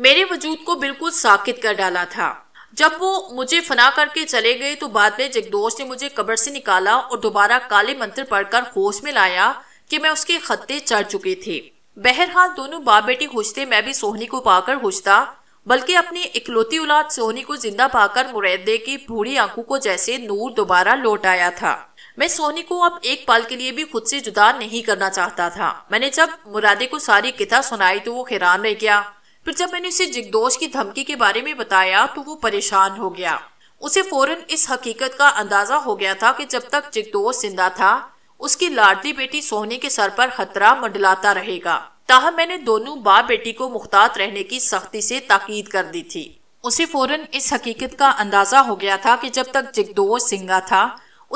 मेरे वजूद को बिल्कुल साकित कर डाला था जब वो मुझे फना करके चले गए तो बाद में जगदोश ने मुझे कब्र से निकाला और दोबारा काले मंत्र पढ़कर होश में लाया कि मैं उसके खत्ते चढ़ चुके थे बहरहाल दोनों बाप बेटी हुजते मैं भी सोहनी को पाकर हुजता बल्कि अपनी इकलौती औलाद सोहनी को जिंदा पाकर मुरैदे की भूरी आंखों को जैसे नूर दोबारा लौट आया था मैं सोनी को अब एक पल के लिए भी खुद से जुदा नहीं करना चाहता था मैंने जब मुरादे को सारी किता सुनाई तो वो हैरान रह गया फिर जब मैंने उसे जिगदोश की धमकी के बारे में बताया तो वो परेशान हो गया उसे फौरन इस हकीकत का अंदाजा हो गया था कि जब तक जिगदोश जिंदा था उसकी लाडली बेटी सोने के सर पर खतरा मंडलाता रहेगा ताहम मैंने दोनों बाप बेटी को मुख्तात रहने की सख्ती से ताकीद कर दी थी उसे फौरन इस हकीकत का अंदाजा हो गया था कि जब तक जिगदोश सिंगा था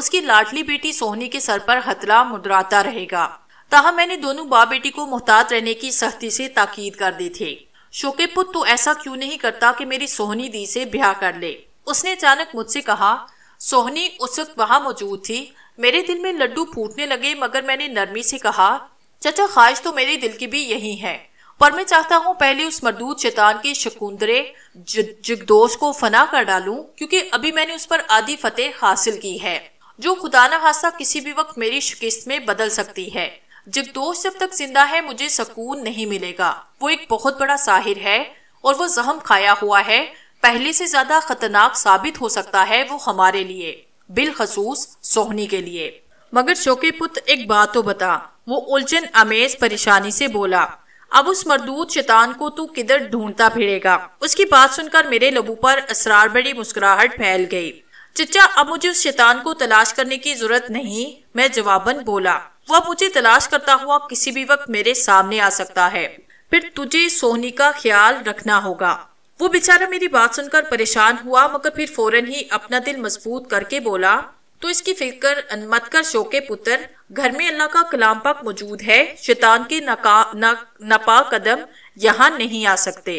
उसकी लाडली बेटी सोहनी के सर पर खतरा मुडराता रहेगा ताहम मैंने दोनों बाप बेटी को मुहतात रहने की सख्ती से ताकीद कर दी थी शोके पुत तू ऐसा क्यों नहीं करता कि मेरी सोहनी दी से ब्याह कर ले उसने अचानक मुझसे कहा सोहनी उस वक्त वहां मौजूद थी मेरे दिल में लड्डू फूटने लगे मगर मैंने नरमी से कहा चाचा ख्वाहिश तो मेरे दिल की भी यही है पर मैं चाहता हूँ पहले उस मरदूत शैतान के शकुंदरे जगदोश को फना कर डालूं क्योंकि अभी मैंने उस पर आधी फतेह हासिल की है जो खुदा न हादसा किसी भी वक्त मेरी शिकस्त में बदल सकती है जब दोस्त जब तक जिंदा है मुझे सुकून नहीं मिलेगा वो एक बहुत बड़ा साहिर है और वो जहम खाया हुआ है पहले से ज्यादा खतरनाक साबित हो सकता है वो हमारे लिए बिलखसूस सोहनी के लिए मगर शोके पुत्र एक बात तो बता वो उलझन अमेज परेशानी से बोला अब उस मरदूत शैतान को तू किधर ढूंढता फिरेगा उसकी बात सुनकर मेरे लबू पर असरार बड़ी मुस्कुराहट फैल गई चचा अब मुझे उस शैतान को तलाश करने की जरूरत नहीं मैं जवाबन बोला वह मुझे तलाश करता हुआ किसी भी वक्त मेरे सामने आ सकता है फिर तुझे सोनी का ख्याल रखना होगा वो बेचारा मेरी बात सुनकर परेशान हुआ मगर फिर फौरन ही अपना दिल मजबूत करके बोला तो इसकी फिक्र मत कर शोके पुत्र घर में अल्लाह का कलाम पाक मौजूद है शैतान के नपा कदम यहाँ नहीं आ सकते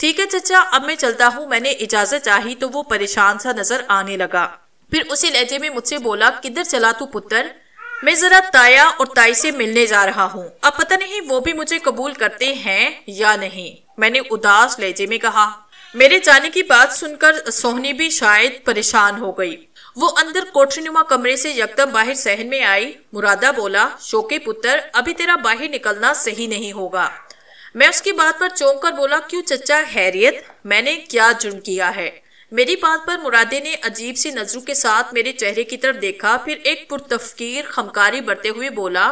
ठीक है चचा अब मैं चलता हूँ मैंने इजाजत चाही तो वो परेशान सा नजर आने लगा फिर उसी लहजे में मुझसे बोला किधर चला तू पुत्र मैं जरा ताया और ताई से मिलने जा रहा हूँ अब पता नहीं वो भी मुझे कबूल करते हैं या नहीं मैंने उदास लहजे में कहा मेरे जाने की बात सुनकर सोहनी भी शायद परेशान हो गई वो अंदर कोठरीनुमा कमरे से यकदम बाहर सहन में आई मुरादा बोला शोके पुत्र अभी तेरा बाहर निकलना सही नहीं होगा मैं उसकी बात पर चौंक कर बोला क्यों चचा हैरियत मैंने क्या जुर्म किया है मेरी बात पर मुरादे ने अजीब सी नजरों के साथ मेरे चेहरे की तरफ देखा फिर एक पुरतफकीर खमकारी बरते हुए बोला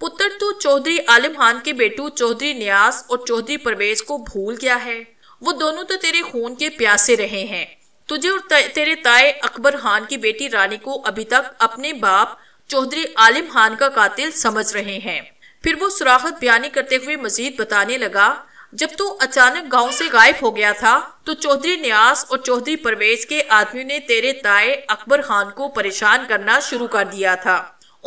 पुत्र तू चौधरी आलिम खान के बेटू चौधरी न्यास और चौधरी परवेज को भूल गया है वो दोनों तो तेरे खून के प्यासे रहे हैं तुझे और तेरे ताए अकबर खान की बेटी रानी को अभी तक अपने बाप चौधरी आलिम खान का कातिल समझ रहे हैं फिर वो सुराखत बयानी करते हुए मजीद बताने लगा जब तू अचानक गांव से गायब हो गया था तो चौधरी न्यास और चौधरी परवेज के आदमी ने तेरे ताए अकबर खान को परेशान करना शुरू कर दिया था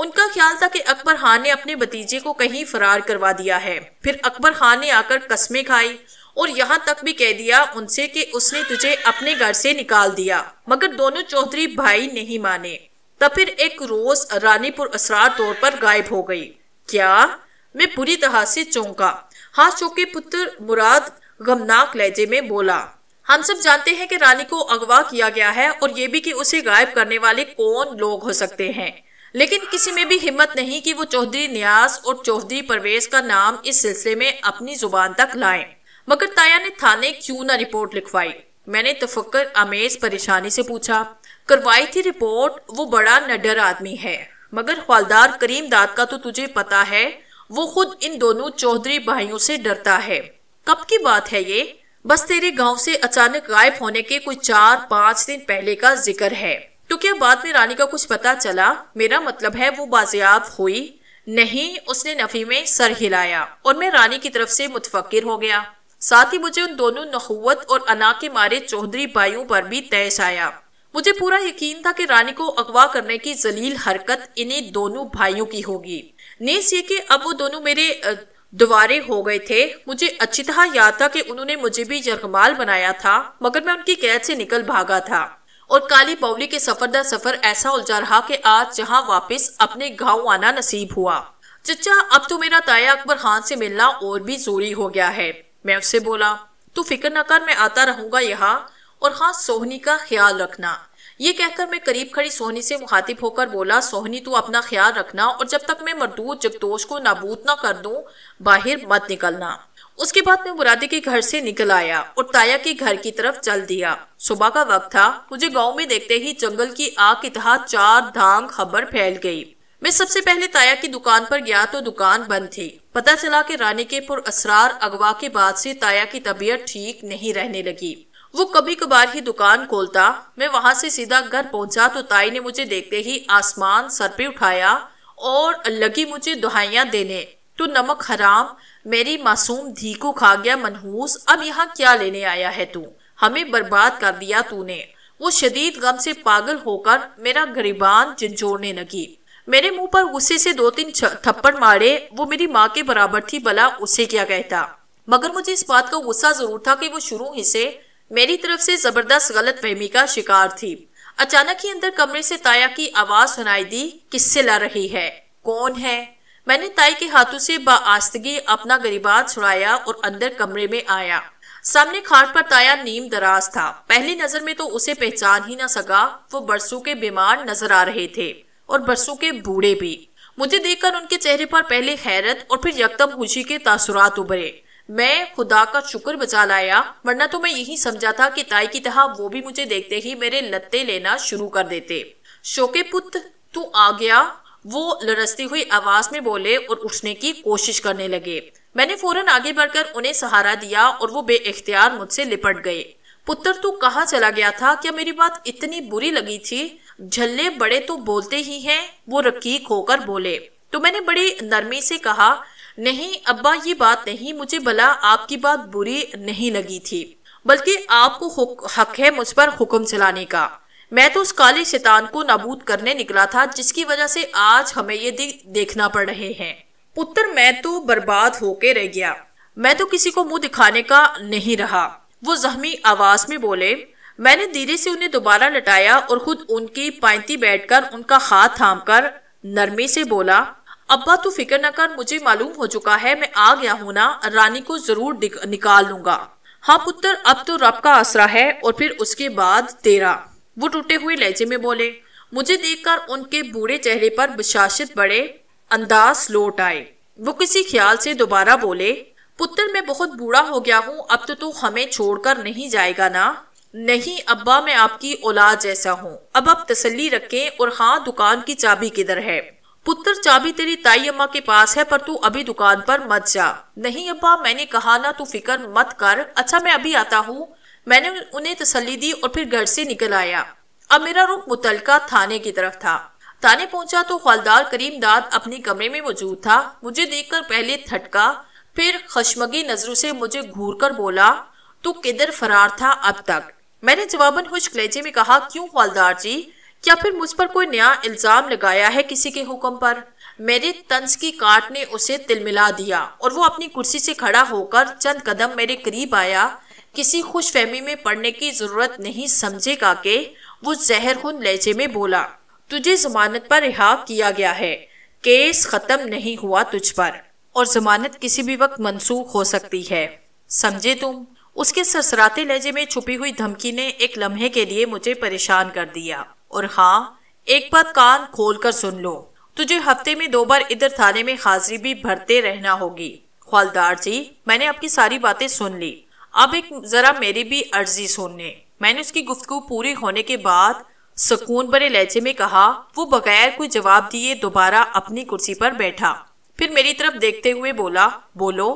उनका ख्याल था कि अकबर खान ने अपने भतीजे को कहीं फरार करवा दिया है फिर अकबर खान ने आकर कस्मे खाई और यहाँ तक भी कह दिया उनसे कि उसने तुझे अपने घर से निकाल दिया मगर दोनों चौधरी भाई नहीं माने तब फिर एक रोज रानीपुर असरार तौर पर गायब हो गई क्या मैं पूरी तरह से चौंका हाशो के पुत्र मुराद गमनाक लहजे में बोला हम सब जानते हैं कि रानी को अगवा किया गया है और ये भी कि उसे गायब करने वाले कौन लोग हो सकते हैं लेकिन किसी में भी हिम्मत नहीं कि वो चौधरी न्यास और चौधरी परवेज का नाम इस सिलसिले में अपनी जुबान तक लाएं। मगर ताया ने थाने क्यों ना रिपोर्ट लिखवाई मैंने तफक्कर आमेज परेशानी से पूछा करवाई थी रिपोर्ट वो बड़ा नडर आदमी है मगर हवालदार करीम दाद का तो तुझे पता है वो खुद इन दोनों चौधरी भाइयों से डरता है कब की बात है ये बस तेरे गांव से अचानक गायब होने के कुछ चार पाँच दिन पहले का जिक्र है तो क्या बाद में रानी का कुछ पता चला मेरा मतलब है वो बाजियाब हुई नहीं उसने नफी में सर हिलाया और मैं रानी की तरफ से मुतफक्र हो गया साथ ही मुझे उन दोनों नखुवत और अना के मारे चौधरी भाइयों पर भी तय आया मुझे पूरा यकीन था कि रानी को अगवा करने की जलील हरकत इन्हीं दोनों भाइयों की होगी नेस ये कि अब वो दोनों मेरे दोबारे हो गए थे मुझे अच्छी तरह याद था कि उन्होंने मुझे भी जरगमाल बनाया था मगर मैं उनकी कैद से निकल भागा था और काली बाउली के सफर दर सफर ऐसा उलझा रहा कि आज जहाँ वापस अपने गाँव आना नसीब हुआ चचा अब तो मेरा ताया अकबर खान से मिलना और भी जोरी हो गया है मैं उससे बोला तू फिक्र न कर मैं आता रहूंगा यहाँ और खास सोहनी का ख्याल रखना ये कहकर मैं करीब खड़ी सोहनी से मुखातिब होकर बोला सोहनी तू अपना ख्याल रखना और जब तक मैं मरदूत जगदोश को नाबूद ना कर दू बाहर मत निकलना उसके बाद मैं मुरादी के घर से निकल आया और ताया के घर की तरफ चल दिया सुबह का वक्त था मुझे गांव में देखते ही जंगल की आग की तरह चार धाम खबर फैल गई मैं सबसे पहले ताया की दुकान पर गया तो दुकान बंद थी पता चला कि रानी के पुर असरार अगवा के बाद से ताया की तबीयत ठीक नहीं रहने लगी वो कभी कभार ही दुकान खोलता मैं वहां से सीधा घर पहुंचा तो ताई ने मुझे देखते ही आसमान सर पे उठाया और लगी मुझे दुहाइयां देने तू नमक हराम मेरी मासूम धी को खा गया मनहूस अब यहाँ क्या लेने आया है तू हमें बर्बाद कर दिया तूने वो शदीद गम से पागल होकर मेरा गरीबान झंझोड़ने लगी मेरे मुंह पर गुस्से से दो तीन थप्पड़ मारे वो मेरी माँ के बराबर थी भला उसे क्या कहता मगर मुझे इस बात का गुस्सा जरूर था कि वो शुरू ही से मेरी तरफ से जबरदस्त गलत फहमी का शिकार थी अचानक ही अंदर कमरे से ताया की आवाज सुनाई दी किससे ला रही है कौन है मैंने ताई के हाथों से बास्तगी अपना गरीबात छुड़ाया और अंदर कमरे में आया सामने खाट पर ताया नीम दराज था पहली नजर में तो उसे पहचान ही ना सका वो बरसों के बीमार नजर आ रहे थे और बरसों के बूढ़े भी मुझे देखकर उनके चेहरे पर पहले हैरत और फिर यकदम खुशी के तासुरात उभरे मैं खुदा का शुक्र बचा लाया वरना तो मैं यही समझा था कि ताई की तरह वो भी मुझे देखते ही मेरे लत्ते लेना शुरू कर देते शोके पुत तू आ गया वो लड़सती हुई आवाज में बोले और उठने की कोशिश करने लगे मैंने फौरन आगे बढ़कर उन्हें सहारा दिया और वो बेख्तियार मुझसे लिपट गए पुत्र तू कहा चला गया था क्या मेरी बात इतनी बुरी लगी थी झल्ले बड़े तो बोलते ही हैं वो रकीक होकर बोले तो मैंने बड़ी नरमी से कहा नहीं अब्बा ये बात नहीं मुझे भला आपकी बात बुरी नहीं लगी थी बल्कि आपको हक है मुझ पर हुक्म चलाने का मैं तो उस काले शैतान को नबूद करने निकला था जिसकी वजह से आज हमें ये देखना पड़ रहे हैं पुत्र मैं तो बर्बाद होके रह गया मैं तो किसी को मुंह दिखाने का नहीं रहा वो जहमी आवाज में बोले मैंने धीरे से उन्हें दोबारा लटाया और खुद उनकी पैंती बैठकर उनका हाथ थाम कर नरमी से बोला अब्बा तू फिक्र न कर मुझे मालूम हो चुका है मैं आ गया हूँ ना रानी को जरूर निकाल लूंगा हाँ पुत्र अब तो रब का आसरा है और फिर उसके बाद तेरा वो टूटे हुए लहजे में बोले मुझे देखकर उनके बूढ़े चेहरे पर बशाशित बड़े अंदाज लौट आए वो किसी ख्याल से दोबारा बोले पुत्र मैं बहुत बूढ़ा हो गया हूँ अब तो तू तो हमें छोड़कर नहीं जाएगा ना नहीं अब्बा मैं आपकी औलाद जैसा हूँ अब आप तसली रखें और हाँ दुकान की चाबी किधर है पुत्र चाबी तेरी ताई अम्मा के पास है पर तू अभी दुकान पर मत जा नहीं अब्बा मैंने कहा ना तू फिक्र मत कर अच्छा मैं अभी आता हूँ मैंने उन्हें तसली दी और फिर घर से निकल आया अब मेरा रुख मुतलका थाने की तरफ था थाने पहुंचा तो हवलदार करीम दाद अपने कमरे में मौजूद था मुझे देखकर पहले थटका फिर खशमगी नजरों से मुझे घूर कर बोला तू किधर फरार था अब तक मैंने जवाबन खुश कलेजे में कहा क्यों हवलदार जी या फिर मुझ पर कोई नया इल्ज़ाम लगाया है किसी के हुक्म पर मेरे तंज की काट ने उसे तिलमिला दिया और वो अपनी कुर्सी से खड़ा होकर चंद कदम मेरे करीब आया किसी खुश फहमी में पड़ने की ज़रूरत नहीं समझेगा के वो जहरखुन लहजे में बोला तुझे जमानत पर रिहा किया गया है केस ख़त्म नहीं हुआ तुझ पर और जमानत किसी भी वक्त मनसूख हो सकती है समझे तुम उसके सरसराते लहजे में छुपी हुई धमकी ने एक लम्हे के लिए मुझे परेशान कर दिया और हाँ एक बात कान खोल कर सुन लो तुझे हफ्ते में दो बार इधर थाने में हाजिरी भी भरते रहना होगी हवलदार जी मैंने आपकी सारी बातें सुन ली अब एक जरा मेरी भी अर्जी सुनने मैंने उसकी गुफ्तु पूरी होने के बाद सुकून भरे लहजे में कहा वो बगैर कोई जवाब दिए दोबारा अपनी कुर्सी पर बैठा फिर मेरी तरफ देखते हुए बोला बोलो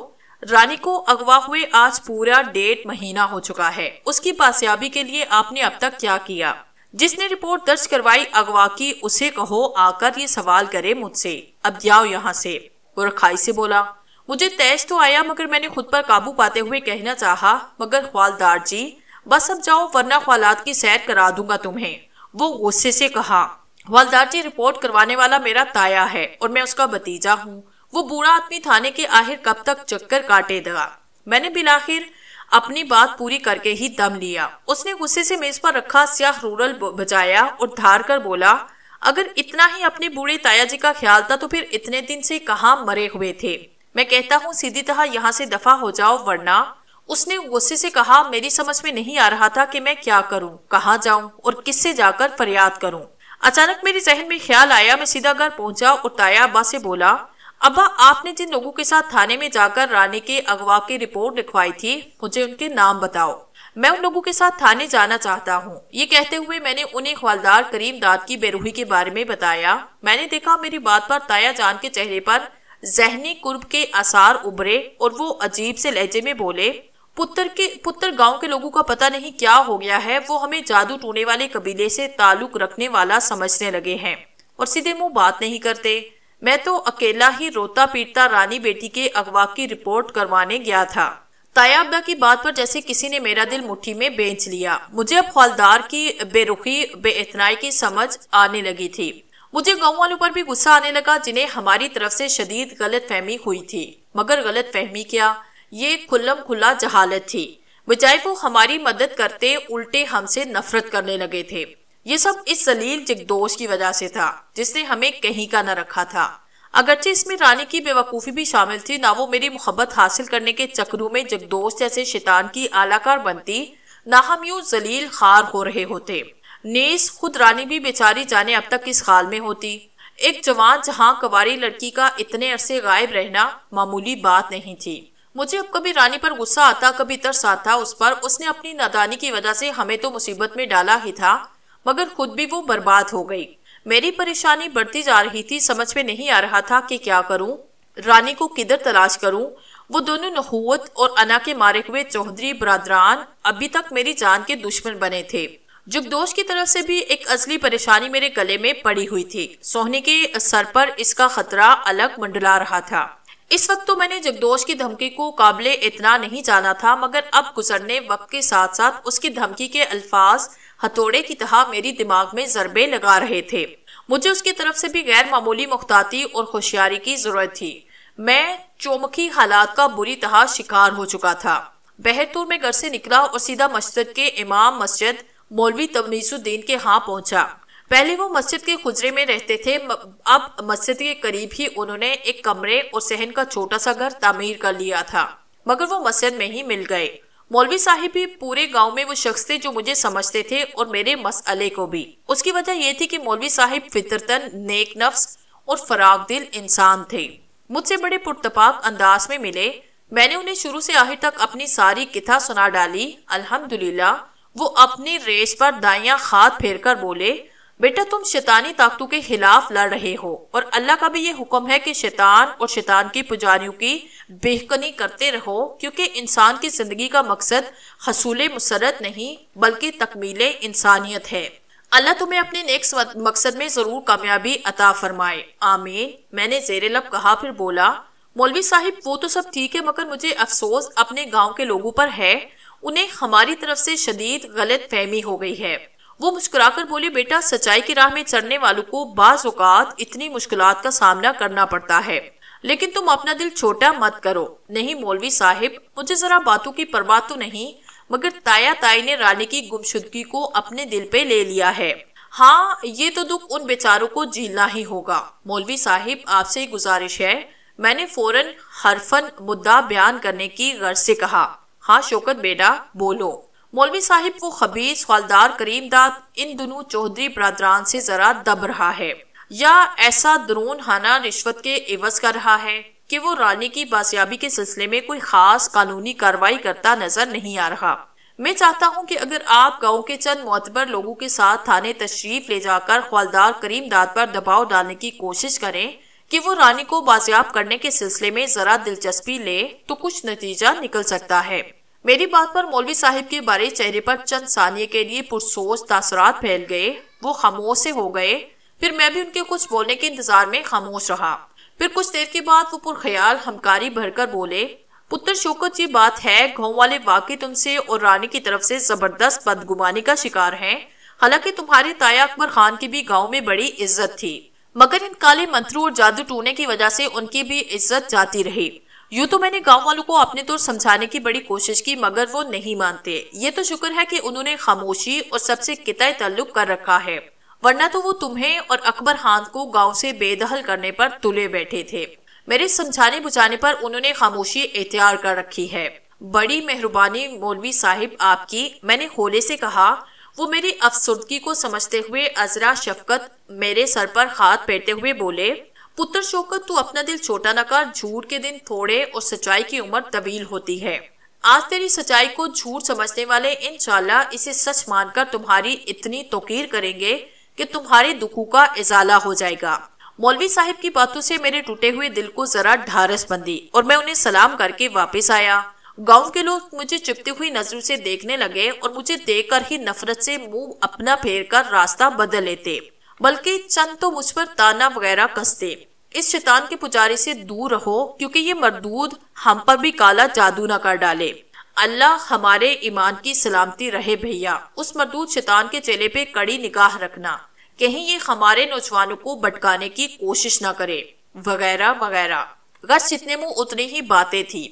रानी को अगवा हुए आज पूरा डेढ़ महीना हो चुका है उसकी पासयाबी के लिए आपने अब तक क्या किया जिसने रिपोर्ट दर्ज करवाई अगवा की उसे कहो आकर ये सवाल करे मुझसे अब जाओ यहाँ से गोरखाई से बोला मुझे तेज तो आया मगर मैंने खुद पर काबू पाते हुए कहना चाहा मगर ख्वालदार जी बस अब जाओ वरना ख्वालात की सैर करा दूंगा तुम्हें वो गुस्से से कहा ख्वालदार जी रिपोर्ट करवाने वाला मेरा ताया है और मैं उसका भतीजा हूँ वो बूढ़ा आदमी थाने के आखिर कब तक चक्कर काटेगा मैंने बिलाखिर अपनी बात पूरी करके ही दम लिया उसने गुस्से से मेज पर रखा स्याह रूरल बजाया और धार कर बोला अगर इतना ही अपने बूढ़े ताया जी का ख्याल था तो फिर इतने दिन से कहा मरे हुए थे मैं कहता हूँ सीधी तरह यहाँ से दफा हो जाओ वरना उसने गुस्से से कहा मेरी समझ में नहीं आ रहा था कि मैं क्या करूं, कहा जाऊं और किससे जाकर फरियाद करूं। अचानक मेरे जहन में ख्याल आया मैं सीधा घर पहुंचा और ताया अब्बा से बोला अब आपने जिन लोगों के साथ थाने में जाकर रानी के अगवा की रिपोर्ट लिखवाई थी मुझे उनके नाम बताओ मैं उन लोगों के साथ थाने जाना चाहता हूँ ये कहते हुए मैंने उन्हें हवालदार करीम दाद की बेरोही के बारे में बताया मैंने देखा मेरी बात पर ताया जान के चेहरे पर जहनी कुर्ब के आसार उभरे और वो अजीब से लहजे में बोले पुत्र के पुत्र गांव के लोगों का पता नहीं क्या हो गया है वो हमें जादू टूने वाले कबीले से ताल्लुक रखने वाला समझने लगे हैं और सीधे मुंह बात नहीं करते मैं तो अकेला ही रोता पीटता रानी बेटी के अगवा की रिपोर्ट करवाने गया था तायाबा की बात पर जैसे किसी ने मेरा दिल मुट्ठी में बेच लिया मुझे अब हौलदार की बेरुखी बेतनाई की समझ आने लगी थी मुझे गाँव वालों पर भी गुस्सा आने लगा जिन्हें हमारी तरफ से शदीद गलत फहमी हुई थी मगर गलत फहमी क्या ये खुल्लम खुला जहालत थी बजाय वो हमारी मदद करते उल्टे हमसे नफरत करने लगे थे ये सब इस जलील जगदोश की वजह से था जिसने हमें कहीं का न रखा था अगरचे इसमें रानी की बेवकूफ़ी भी शामिल थी ना वो मेरी मोहब्बत हासिल करने के चक्रों में जगदोश जैसे शैतान की आलाकार बनती ना हम यूं जलील खार हो रहे होते नेस खुद रानी भी बेचारी जाने अब तक इस हाल में होती एक जवान जहां कवारी लड़की का इतने अरसे गायब रहना मामूली बात नहीं थी मुझे अब कभी रानी पर गुस्सा आता कभी तरस आता उस पर उसने अपनी नादानी की वजह से हमें तो मुसीबत में डाला ही था मगर खुद भी वो बर्बाद हो गई मेरी परेशानी बढ़ती जा रही थी समझ में नहीं आ रहा था कि क्या करूं रानी को किधर तलाश करूं वो दोनों नहुवत और अना के मारे हुए चौधरी बरादरान अभी तक मेरी जान के दुश्मन बने थे जुगदोश की तरफ से भी एक असली परेशानी मेरे गले में पड़ी हुई थी सोहनी के सर पर इसका खतरा अलग मंडला रहा था इस वक्त तो मैंने जगदोश की धमकी को काबिल इतना नहीं जाना था मगर अब गुजरने वक्त के साथ साथ उसकी धमकी के अल्फाज हथौड़े की तरह मेरी दिमाग में जरबे लगा रहे थे मुझे उसकी तरफ से भी गैर मामूली मुख्ताती और होशियारी की जरूरत थी मैं चौमुखी हालात का बुरी तरह शिकार हो चुका था बहरतूर में घर से निकला और सीधा मस्जिद के इमाम मस्जिद मौलवी तमीजुद्दीन के हाँ पहुंचा पहले वो मस्जिद के खुजरे में रहते थे अब मस्जिद के करीब ही उन्होंने एक कमरे और सहन का छोटा सा घर तामीर कर लिया था मगर वो मस्जिद में ही मिल गए मौलवी साहिब भी पूरे गांव में वो शख्स थे जो मुझे समझते थे और मेरे मसले को भी उसकी वजह यह थी कि मौलवी साहिब फितरतन नेक नफ्स और फराग दिल इंसान थे मुझसे बड़े पुरतपाक अंदाज में मिले मैंने उन्हें शुरू से आखिर तक अपनी सारी किथा सुना डाली अल्हम्दुलिल्लाह वो अपनी रेस पर दाइया हाथ फेर कर बोले बेटा तुम शैतानी ताकतों के खिलाफ लड़ रहे हो और अल्लाह का भी ये हुक्म है कि शैतान और शैतान की पुजारियों की बेहकनी करते रहो क्योंकि इंसान की जिंदगी का मकसद हसूल मसरत नहीं बल्कि तकमील इंसानियत है अल्लाह तुम्हें अपने नेक्स्ट मकसद में जरूर कामयाबी अता फरमाए आमीन मैंने जेर लब कहा फिर बोला मौलवी साहिब वो तो सब ठीक है मगर मुझे अफसोस अपने गाँव के लोगों पर है उन्हें हमारी तरफ से शदीद गलत फहमी हो गई है वो मुस्कुराकर बोले बेटा सच्चाई की राह में चढ़ने वालों को बाज औकात इतनी मुश्किल का सामना करना पड़ता है लेकिन तुम अपना दिल छोटा मत करो नहीं मौलवी साहिब मुझे जरा बातों की परवाह तो नहीं मगर ताया ताई ने रानी की गुमशुदगी को अपने दिल पे ले लिया है हाँ ये तो दुख उन बेचारों को झीलना ही होगा मौलवी साहिब आपसे गुजारिश है मैंने फौरन हरफन मुद्दा बयान करने की गर्ज से कहा हाँ शोकत बेटा बोलो मौलवी साहिब वो खबीज करीम दाद इन दोनों चौधरी बरदरान से जरा दब रहा है या ऐसा दरून हाना रिश्वत के एवज कर रहा है कि वो रानी की बासियाबी के सिलसिले में कोई खास कानूनी कार्रवाई करता नजर नहीं आ रहा मैं चाहता हूं कि अगर आप गांव के चंद मोतबर लोगों के साथ थाने तशरीफ ले जाकर खालदार करीम दाद पर दबाव डालने की कोशिश करें कि वो रानी को बाजियाब करने के सिलसिले में जरा दिलचस्पी ले तो कुछ नतीजा निकल सकता है मेरी बात पर मौलवी साहिब के बारे चेहरे पर चंद सानिये के लिए पुरसोस तासरात फैल गए वो खामोश से हो गए फिर मैं भी उनके कुछ बोलने के इंतजार में खामोश रहा फिर कुछ देर के बाद वो पुरख्याल हमकारी भरकर बोले पुत्र शोकत ये बात है गाँव वाले वाकई तुमसे और रानी की तरफ से जबरदस्त बदगुमानी का शिकार है हालांकि तुम्हारे ताया अकबर खान की भी गाँव में बड़ी इज्जत थी मगर इन काले मंत्रों और जादू टूने की वजह से उनकी भी इज्जत जाती रही यू तो मैंने गांव वालों को अपने तो समझाने की बड़ी कोशिश की मगर वो नहीं मानते ये तो शुक्र है कि उन्होंने खामोशी और सबसे किताय तल्लुक कर रखा है वरना तो वो तुम्हें और अकबर खान को गांव से बेदहल करने पर तुले बैठे थे मेरे समझाने बुझाने पर उन्होंने खामोशी एहतियार कर रखी है बड़ी मेहरबानी मौलवी साहिब आपकी मैंने होले से कहा वो मेरी अफसुर्दगी को समझते हुए अजरा शफकत मेरे सर पर हाथ फेरते हुए बोले पुत्र शोकत तू अपना दिल छोटा न कर झूठ के दिन थोड़े और सच्चाई की उम्र तवील होती है आज तेरी सच्चाई को झूठ समझने वाले इन इसे सच मानकर तुम्हारी इतनी तोकीर करेंगे कि तुम्हारे दुखों का इजाला हो जाएगा मौलवी साहब की बातों से मेरे टूटे हुए दिल को जरा ढारस बंदी और मैं उन्हें सलाम करके वापस आया गांव के लोग मुझे चिपती हुई नजरों से देखने लगे और मुझे देखकर ही नफरत से मुंह अपना फेर कर रास्ता बदल लेते बल्कि चंद तो मुझ पर ताना वगैरह कसते इस शैतान के पुजारी से दूर रहो क्योंकि ये मरदूद हम पर भी काला जादू न कर डाले अल्लाह हमारे ईमान की सलामती रहे भैया उस मरदूद शैतान के चेले पे कड़ी निगाह रखना कहीं ये हमारे नौजवानों को भटकाने की कोशिश न करे वगैरह वगैरह अगर जितने मुंह उतनी ही बातें थी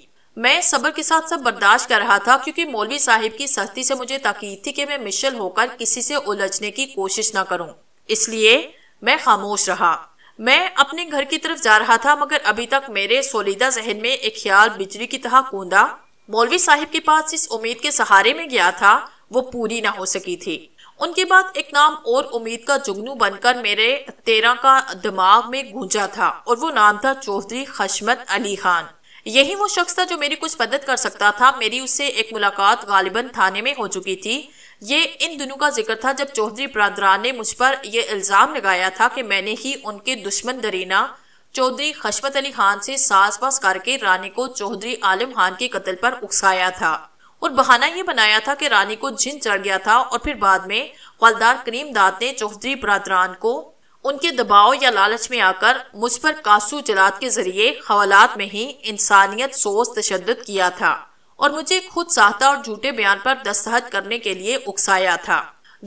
मैं सबर के साथ सब बर्दाश्त कर रहा था क्योंकि मौलवी साहिब की सख्ती से मुझे ताकीद थी कि मैं मिशल होकर किसी से उलझने की कोशिश न करूं इसलिए मैं खामोश रहा मैं अपने घर की तरफ जा रहा था मगर अभी तक मेरे सोलिदा जहन में एक ख्याल बिजली की तरह कूदा मौलवी साहिब के पास जिस उम्मीद के सहारे में गया था वो पूरी ना हो सकी थी उनके बाद एक नाम और उम्मीद का जुगनू बनकर मेरे तेरा का दिमाग में गूंजा था और वो नाम था चौधरी खशमत अली खान यही वो शख्स था जो मेरी कुछ मदद कर सकता था मेरी उससे एक मुलाकात गालिबन थाने में हो चुकी थी ये इन दिनों का जिक्र था जब चौधरी बरदरान ने मुझ पर यह इल्ज़ाम लगाया था कि मैंने ही उनके दुश्मन दरीना चौधरी खशमत अली खान से सास बास करके रानी को चौधरी आलम खान के कत्ल पर उकसाया था और बहाना ये बनाया था कि रानी को जिन चढ़ गया था और फिर बाद में हवलदार करीम दाद ने चौधरी बरदरान को उनके दबाव या लालच में आकर मुझ पर कासू जलात के जरिए हवालात में ही इंसानियत सोच तशद किया था और मुझे खुद साहता और झूठे बयान पर दस्तखत करने के लिए उकसाया था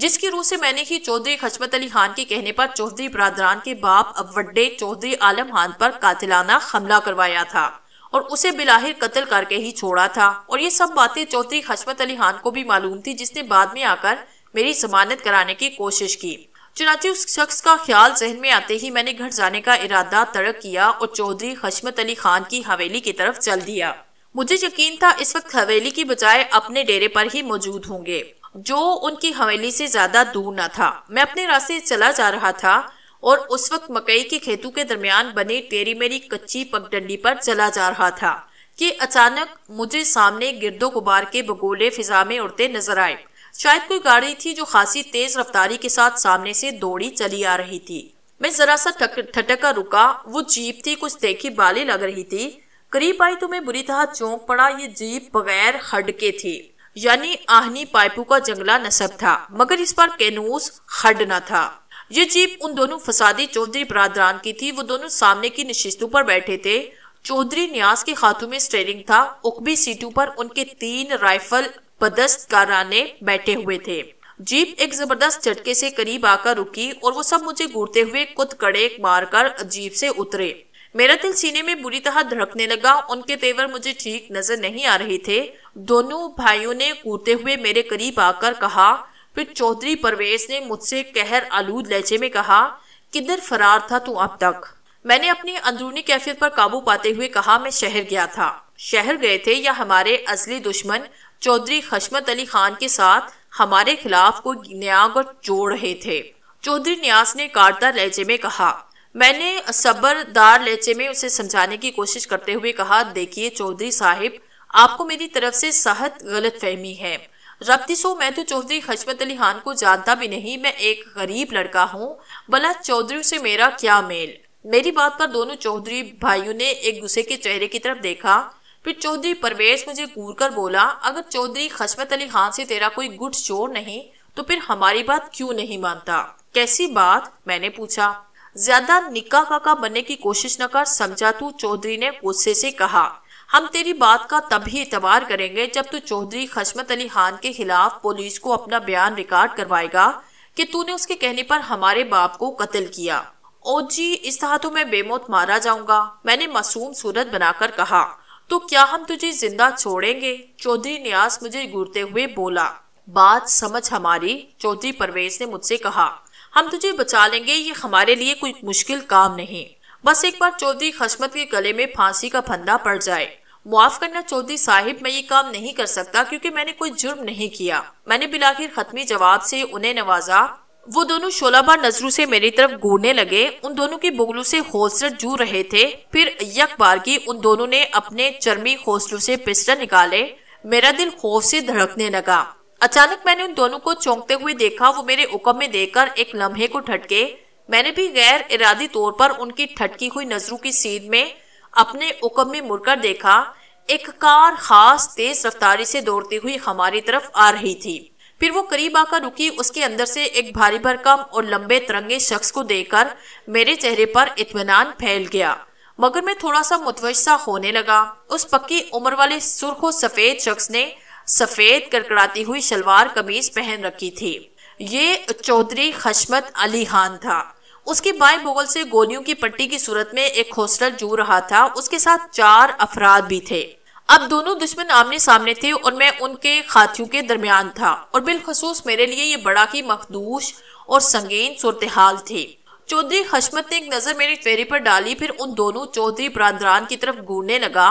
जिसकी रूह से मैंने ही चौधरी खजमत अली खान के कहने पर चौधरी बरादरान के बाप अवड्डे चौधरी आलम खान पर कातिलाना हमला करवाया था और उसे बिलाहिर कत्ल करके ही छोड़ा था और ये सब बातें चौधरी हशमत अली खान को भी मालूम थी जिसने बाद में आकर मेरी जमानत कराने की कोशिश की चुनाची उस शख्स का ख्याल जहन में आते ही मैंने घर जाने का इरादा तड़क किया और चौधरी हशमत अली खान की हवेली की तरफ चल दिया मुझे यकीन था इस वक्त हवेली की बजाय अपने डेरे पर ही मौजूद होंगे जो उनकी हवेली से ज्यादा दूर न था मैं अपने रास्ते चला जा रहा था और उस वक्त मकई के खेतों के दरमियान बने टेरी मेरी कच्ची पगडंडी पर चला जा रहा था कि अचानक मुझे सामने गिरदो गुबार के बगोले फिजा में उड़ते नजर आए शायद कोई गाड़ी थी जो खासी तेज रफ्तारी के साथ सामने से दौड़ी चली आ रही थी मैं जरा सा ठटका रुका वो जीप थी कुछ देखी बाली लग रही थी करीब आई तो मैं बुरी तरह चौंक पड़ा ये जीप बगैर हड के थी यानी आहनी पाइपों का जंगला नसब था मगर इस पर कैनूस हड न था ये जीप उन दोनों फसादी चौधरी बरादरान की थी वो दोनों सामने की नशिस्तों पर बैठे थे चौधरी न्यास के हाथों में स्टेरिंग था उकबी सीटों पर उनके तीन राइफल बदस्त काराने बैठे हुए थे जीप एक जबरदस्त झटके से करीब आकर रुकी और वो सब मुझे घूरते हुए कुत कड़े मारकर जीप से उतरे मेरा दिल सीने में बुरी तरह धड़कने लगा उनके तेवर मुझे ठीक नजर नहीं आ रहे थे दोनों भाइयों ने कूदते हुए मेरे करीब आकर कहा फिर चौधरी परवेज ने मुझसे कहर आलूद लहजे में कहा किधर फरार था तू अब तक मैंने अपनी अंदरूनी कैफियत पर काबू पाते हुए कहा मैं शहर गया था शहर गए थे या हमारे असली दुश्मन चौधरी खशमत अली खान के साथ हमारे खिलाफ कोई न्याग और जोड़ रहे थे चौधरी न्यास ने कारदा लहजे में कहा मैंने सबरदार लहजे में उसे समझाने की कोशिश करते हुए कहा देखिए चौधरी साहिब आपको मेरी तरफ से सहत गलत फहमी है रबती सो मैं तो चौधरी हजमत अली खान को जानता भी नहीं मैं एक गरीब लड़का हूँ भला चौधरी से मेरा क्या मेल मेरी बात पर दोनों चौधरी भाइयों ने एक दूसरे के चेहरे की तरफ देखा फिर चौधरी परवेश मुझे घूर कर बोला अगर चौधरी हजमत अली खान से तेरा कोई गुट शोर नहीं तो फिर हमारी बात क्यों नहीं मानता कैसी बात मैंने पूछा ज्यादा निका काका बनने की कोशिश न कर समझा तू चौधरी ने गुस्से से कहा हम तेरी बात का तभी इतवार करेंगे जब तू चौधरी खशमत अली खान के खिलाफ पुलिस को अपना बयान रिकॉर्ड करवाएगा कि तूने उसके कहने पर हमारे बाप को कत्ल किया ओ जी इस तरह तो मैं बेमौत मारा जाऊंगा मैंने मासूम सूरत बनाकर कहा तो क्या हम तुझे जिंदा छोड़ेंगे चौधरी न्यास मुझे घूरते हुए बोला बात समझ हमारी चौधरी परवेज ने मुझसे कहा हम तुझे बचा लेंगे ये हमारे लिए कोई मुश्किल काम नहीं बस एक बार चौधरी खशमत के गले में फांसी का फंदा पड़ जाए मुआफ करना चौधरी साहिब मैं ये काम नहीं कर सकता क्योंकि मैंने कोई जुर्म नहीं किया मैंने बिलाखिर खत्मी जवाब से उन्हें नवाजा वो दोनों शोला बार नजरों से मेरी तरफ घूरने लगे उन दोनों के बुगलों से हौसल जू रहे थे फिर यक बार की उन दोनों ने अपने चर्मी हौसलों से पिस्टल निकाले मेरा दिल खौफ से धड़कने लगा अचानक मैंने उन दोनों को चौंकते हुए देखा वो मेरे उकम में देकर एक लम्हे को ठटके मैंने भी गैर इरादी तौर पर उनकी ठटकी हुई नजरों की सीध में अपने उकम में मुड़कर देखा एक कार खास तेज रफ्तारी से दौड़ती हुई हमारी तरफ आ रही थी फिर वो करीब आकर रुकी उसके अंदर से एक भारी भरकम और लंबे तिरंगे शख्स को देखकर मेरे चेहरे पर इतमान फैल गया मगर मैं थोड़ा सा मुतवसा होने लगा उस पक्की उम्र वाले सुर्ख सफेद शख्स ने सफेद करकराती हुई शलवार कमीज पहन रखी थी ये चौधरी खशमत अली खान था उसके बाएं बोगल से गोलियों की पट्टी की सूरत में एक हौसलर जू रहा था उसके साथ चार अफराद भी थे अब दोनों दुश्मन आमने सामने थे और मैं उनके खातियों के दरमियान था और बिलखसूस मेरे लिए ये बड़ा ही मखदूश और संगीन सूरत हाल थी चौधरी खशमत ने एक नजर मेरे चेहरे पर डाली फिर उन दोनों चौधरी बरादरान की तरफ घूरने लगा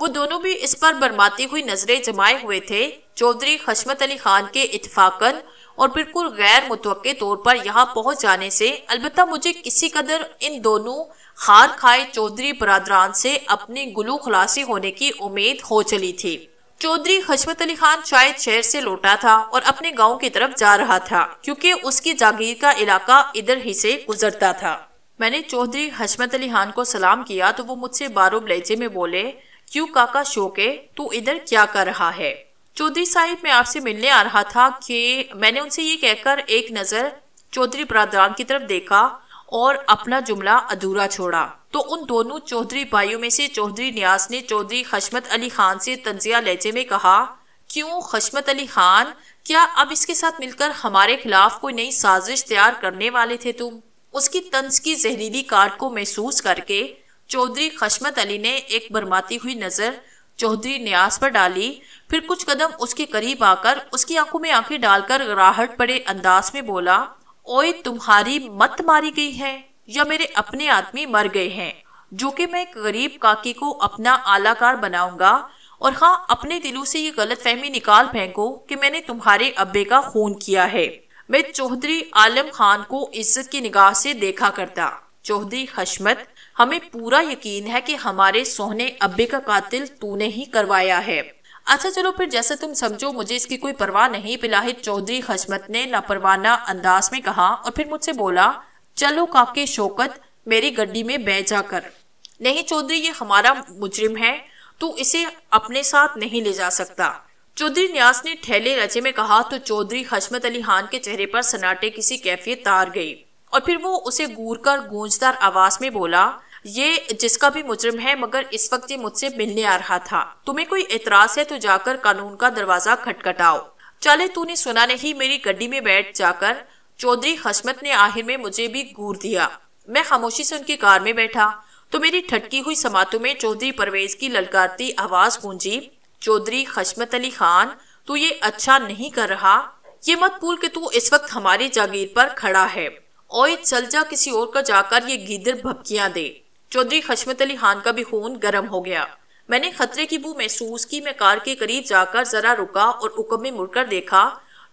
वो दोनों भी इस पर बरमाती हुई नजरें जमाए हुए थे चौधरी हशमत अली खान के इतफाकन और बिल्कुल गैर मुतव तौर पर यहाँ पहुँच जाने से अलबत् मुझे किसी कदर इन दोनों खार खाए चौधरी बरदरान से अपनी गुलू खुलासी होने की उम्मीद हो चली थी चौधरी हशमत अली खान शायद शहर से लौटा था और अपने गांव की तरफ जा रहा था क्योंकि उसकी जागीर का इलाका इधर ही से गुजरता था मैंने चौधरी हशमत अली खान को सलाम किया तो वो मुझसे बारो लहजे में बोले क्यों काका शोक है तू इधर क्या कर रहा है चौधरी साहिब मैं आपसे मिलने आ रहा था कि मैंने उनसे ये कहकर एक नजर चौधरी बरादरान की तरफ देखा और अपना जुमला अधूरा छोड़ा तो उन दोनों चौधरी भाइयों में से चौधरी न्यास ने चौधरी खशमत अली खान से तंजिया लहजे में कहा क्यों खशमत अली खान क्या अब इसके साथ मिलकर हमारे खिलाफ कोई नई साजिश तैयार करने वाले थे तुम उसकी तंज की जहरीली कार्ड को महसूस करके चौधरी खशमत अली ने एक बरमाती हुई नजर चौधरी न्यास पर डाली फिर कुछ कदम उसके करीब आकर उसकी आंखों में आंखें डालकर राहट पड़े अंदाज में बोला ओए तुम्हारी मत मारी गई है या मेरे अपने आदमी मर गए हैं जो कि मैं गरीब काकी को अपना आलाकार बनाऊंगा और हाँ अपने दिलों से ये गलत फहमी निकाल फेंको कि मैंने तुम्हारे अब्बे का खून किया है मैं चौधरी आलम खान को इज्जत की निगाह से देखा करता चौधरी हशमत हमें पूरा यकीन है कि हमारे सोहने अब्बे का कातिल तूने ही करवाया है अच्छा चलो फिर जैसे तुम समझो मुझे इसकी कोई परवाह नहीं पिलाहिद चौधरी हजमत ने लापरवाना अंदाज में कहा और फिर मुझसे बोला चलो काके शोकत मेरी गड्डी में बह जाकर नहीं चौधरी ये हमारा मुजरिम है तू इसे अपने साथ नहीं ले जा सकता चौधरी न्यास ने ठेले रचे में कहा तो चौधरी हजमत अली खान के चेहरे पर सन्नाटे किसी कैफियत तार गई और फिर वो उसे घूर कर गूंजदार आवाज में बोला ये जिसका भी मुजरिम है मगर इस वक्त ये मुझसे मिलने आ रहा था तुम्हें कोई एतराज है तो जाकर कानून का दरवाजा खटखटाओ चले तूने सुना नहीं मेरी गड्डी में बैठ जाकर चौधरी हसमत ने आखिर में मुझे भी घूर दिया मैं खामोशी से उनकी कार में बैठा तो मेरी ठटकी हुई समातों में चौधरी परवेज की ललकारती आवाज गूंजी चौधरी हसमत अली खान तू ये अच्छा नहीं कर रहा ये मत भूल कि तू इस वक्त हमारी जागीर पर खड़ा है और जा किसी और का जाकर ये गीदर भपकियां दे चौधरी हशमत अली खान का भी खून गर्म हो गया मैंने खतरे की बू महसूस की मैं कार के करीब जाकर जरा रुका और उकम में मुड़कर देखा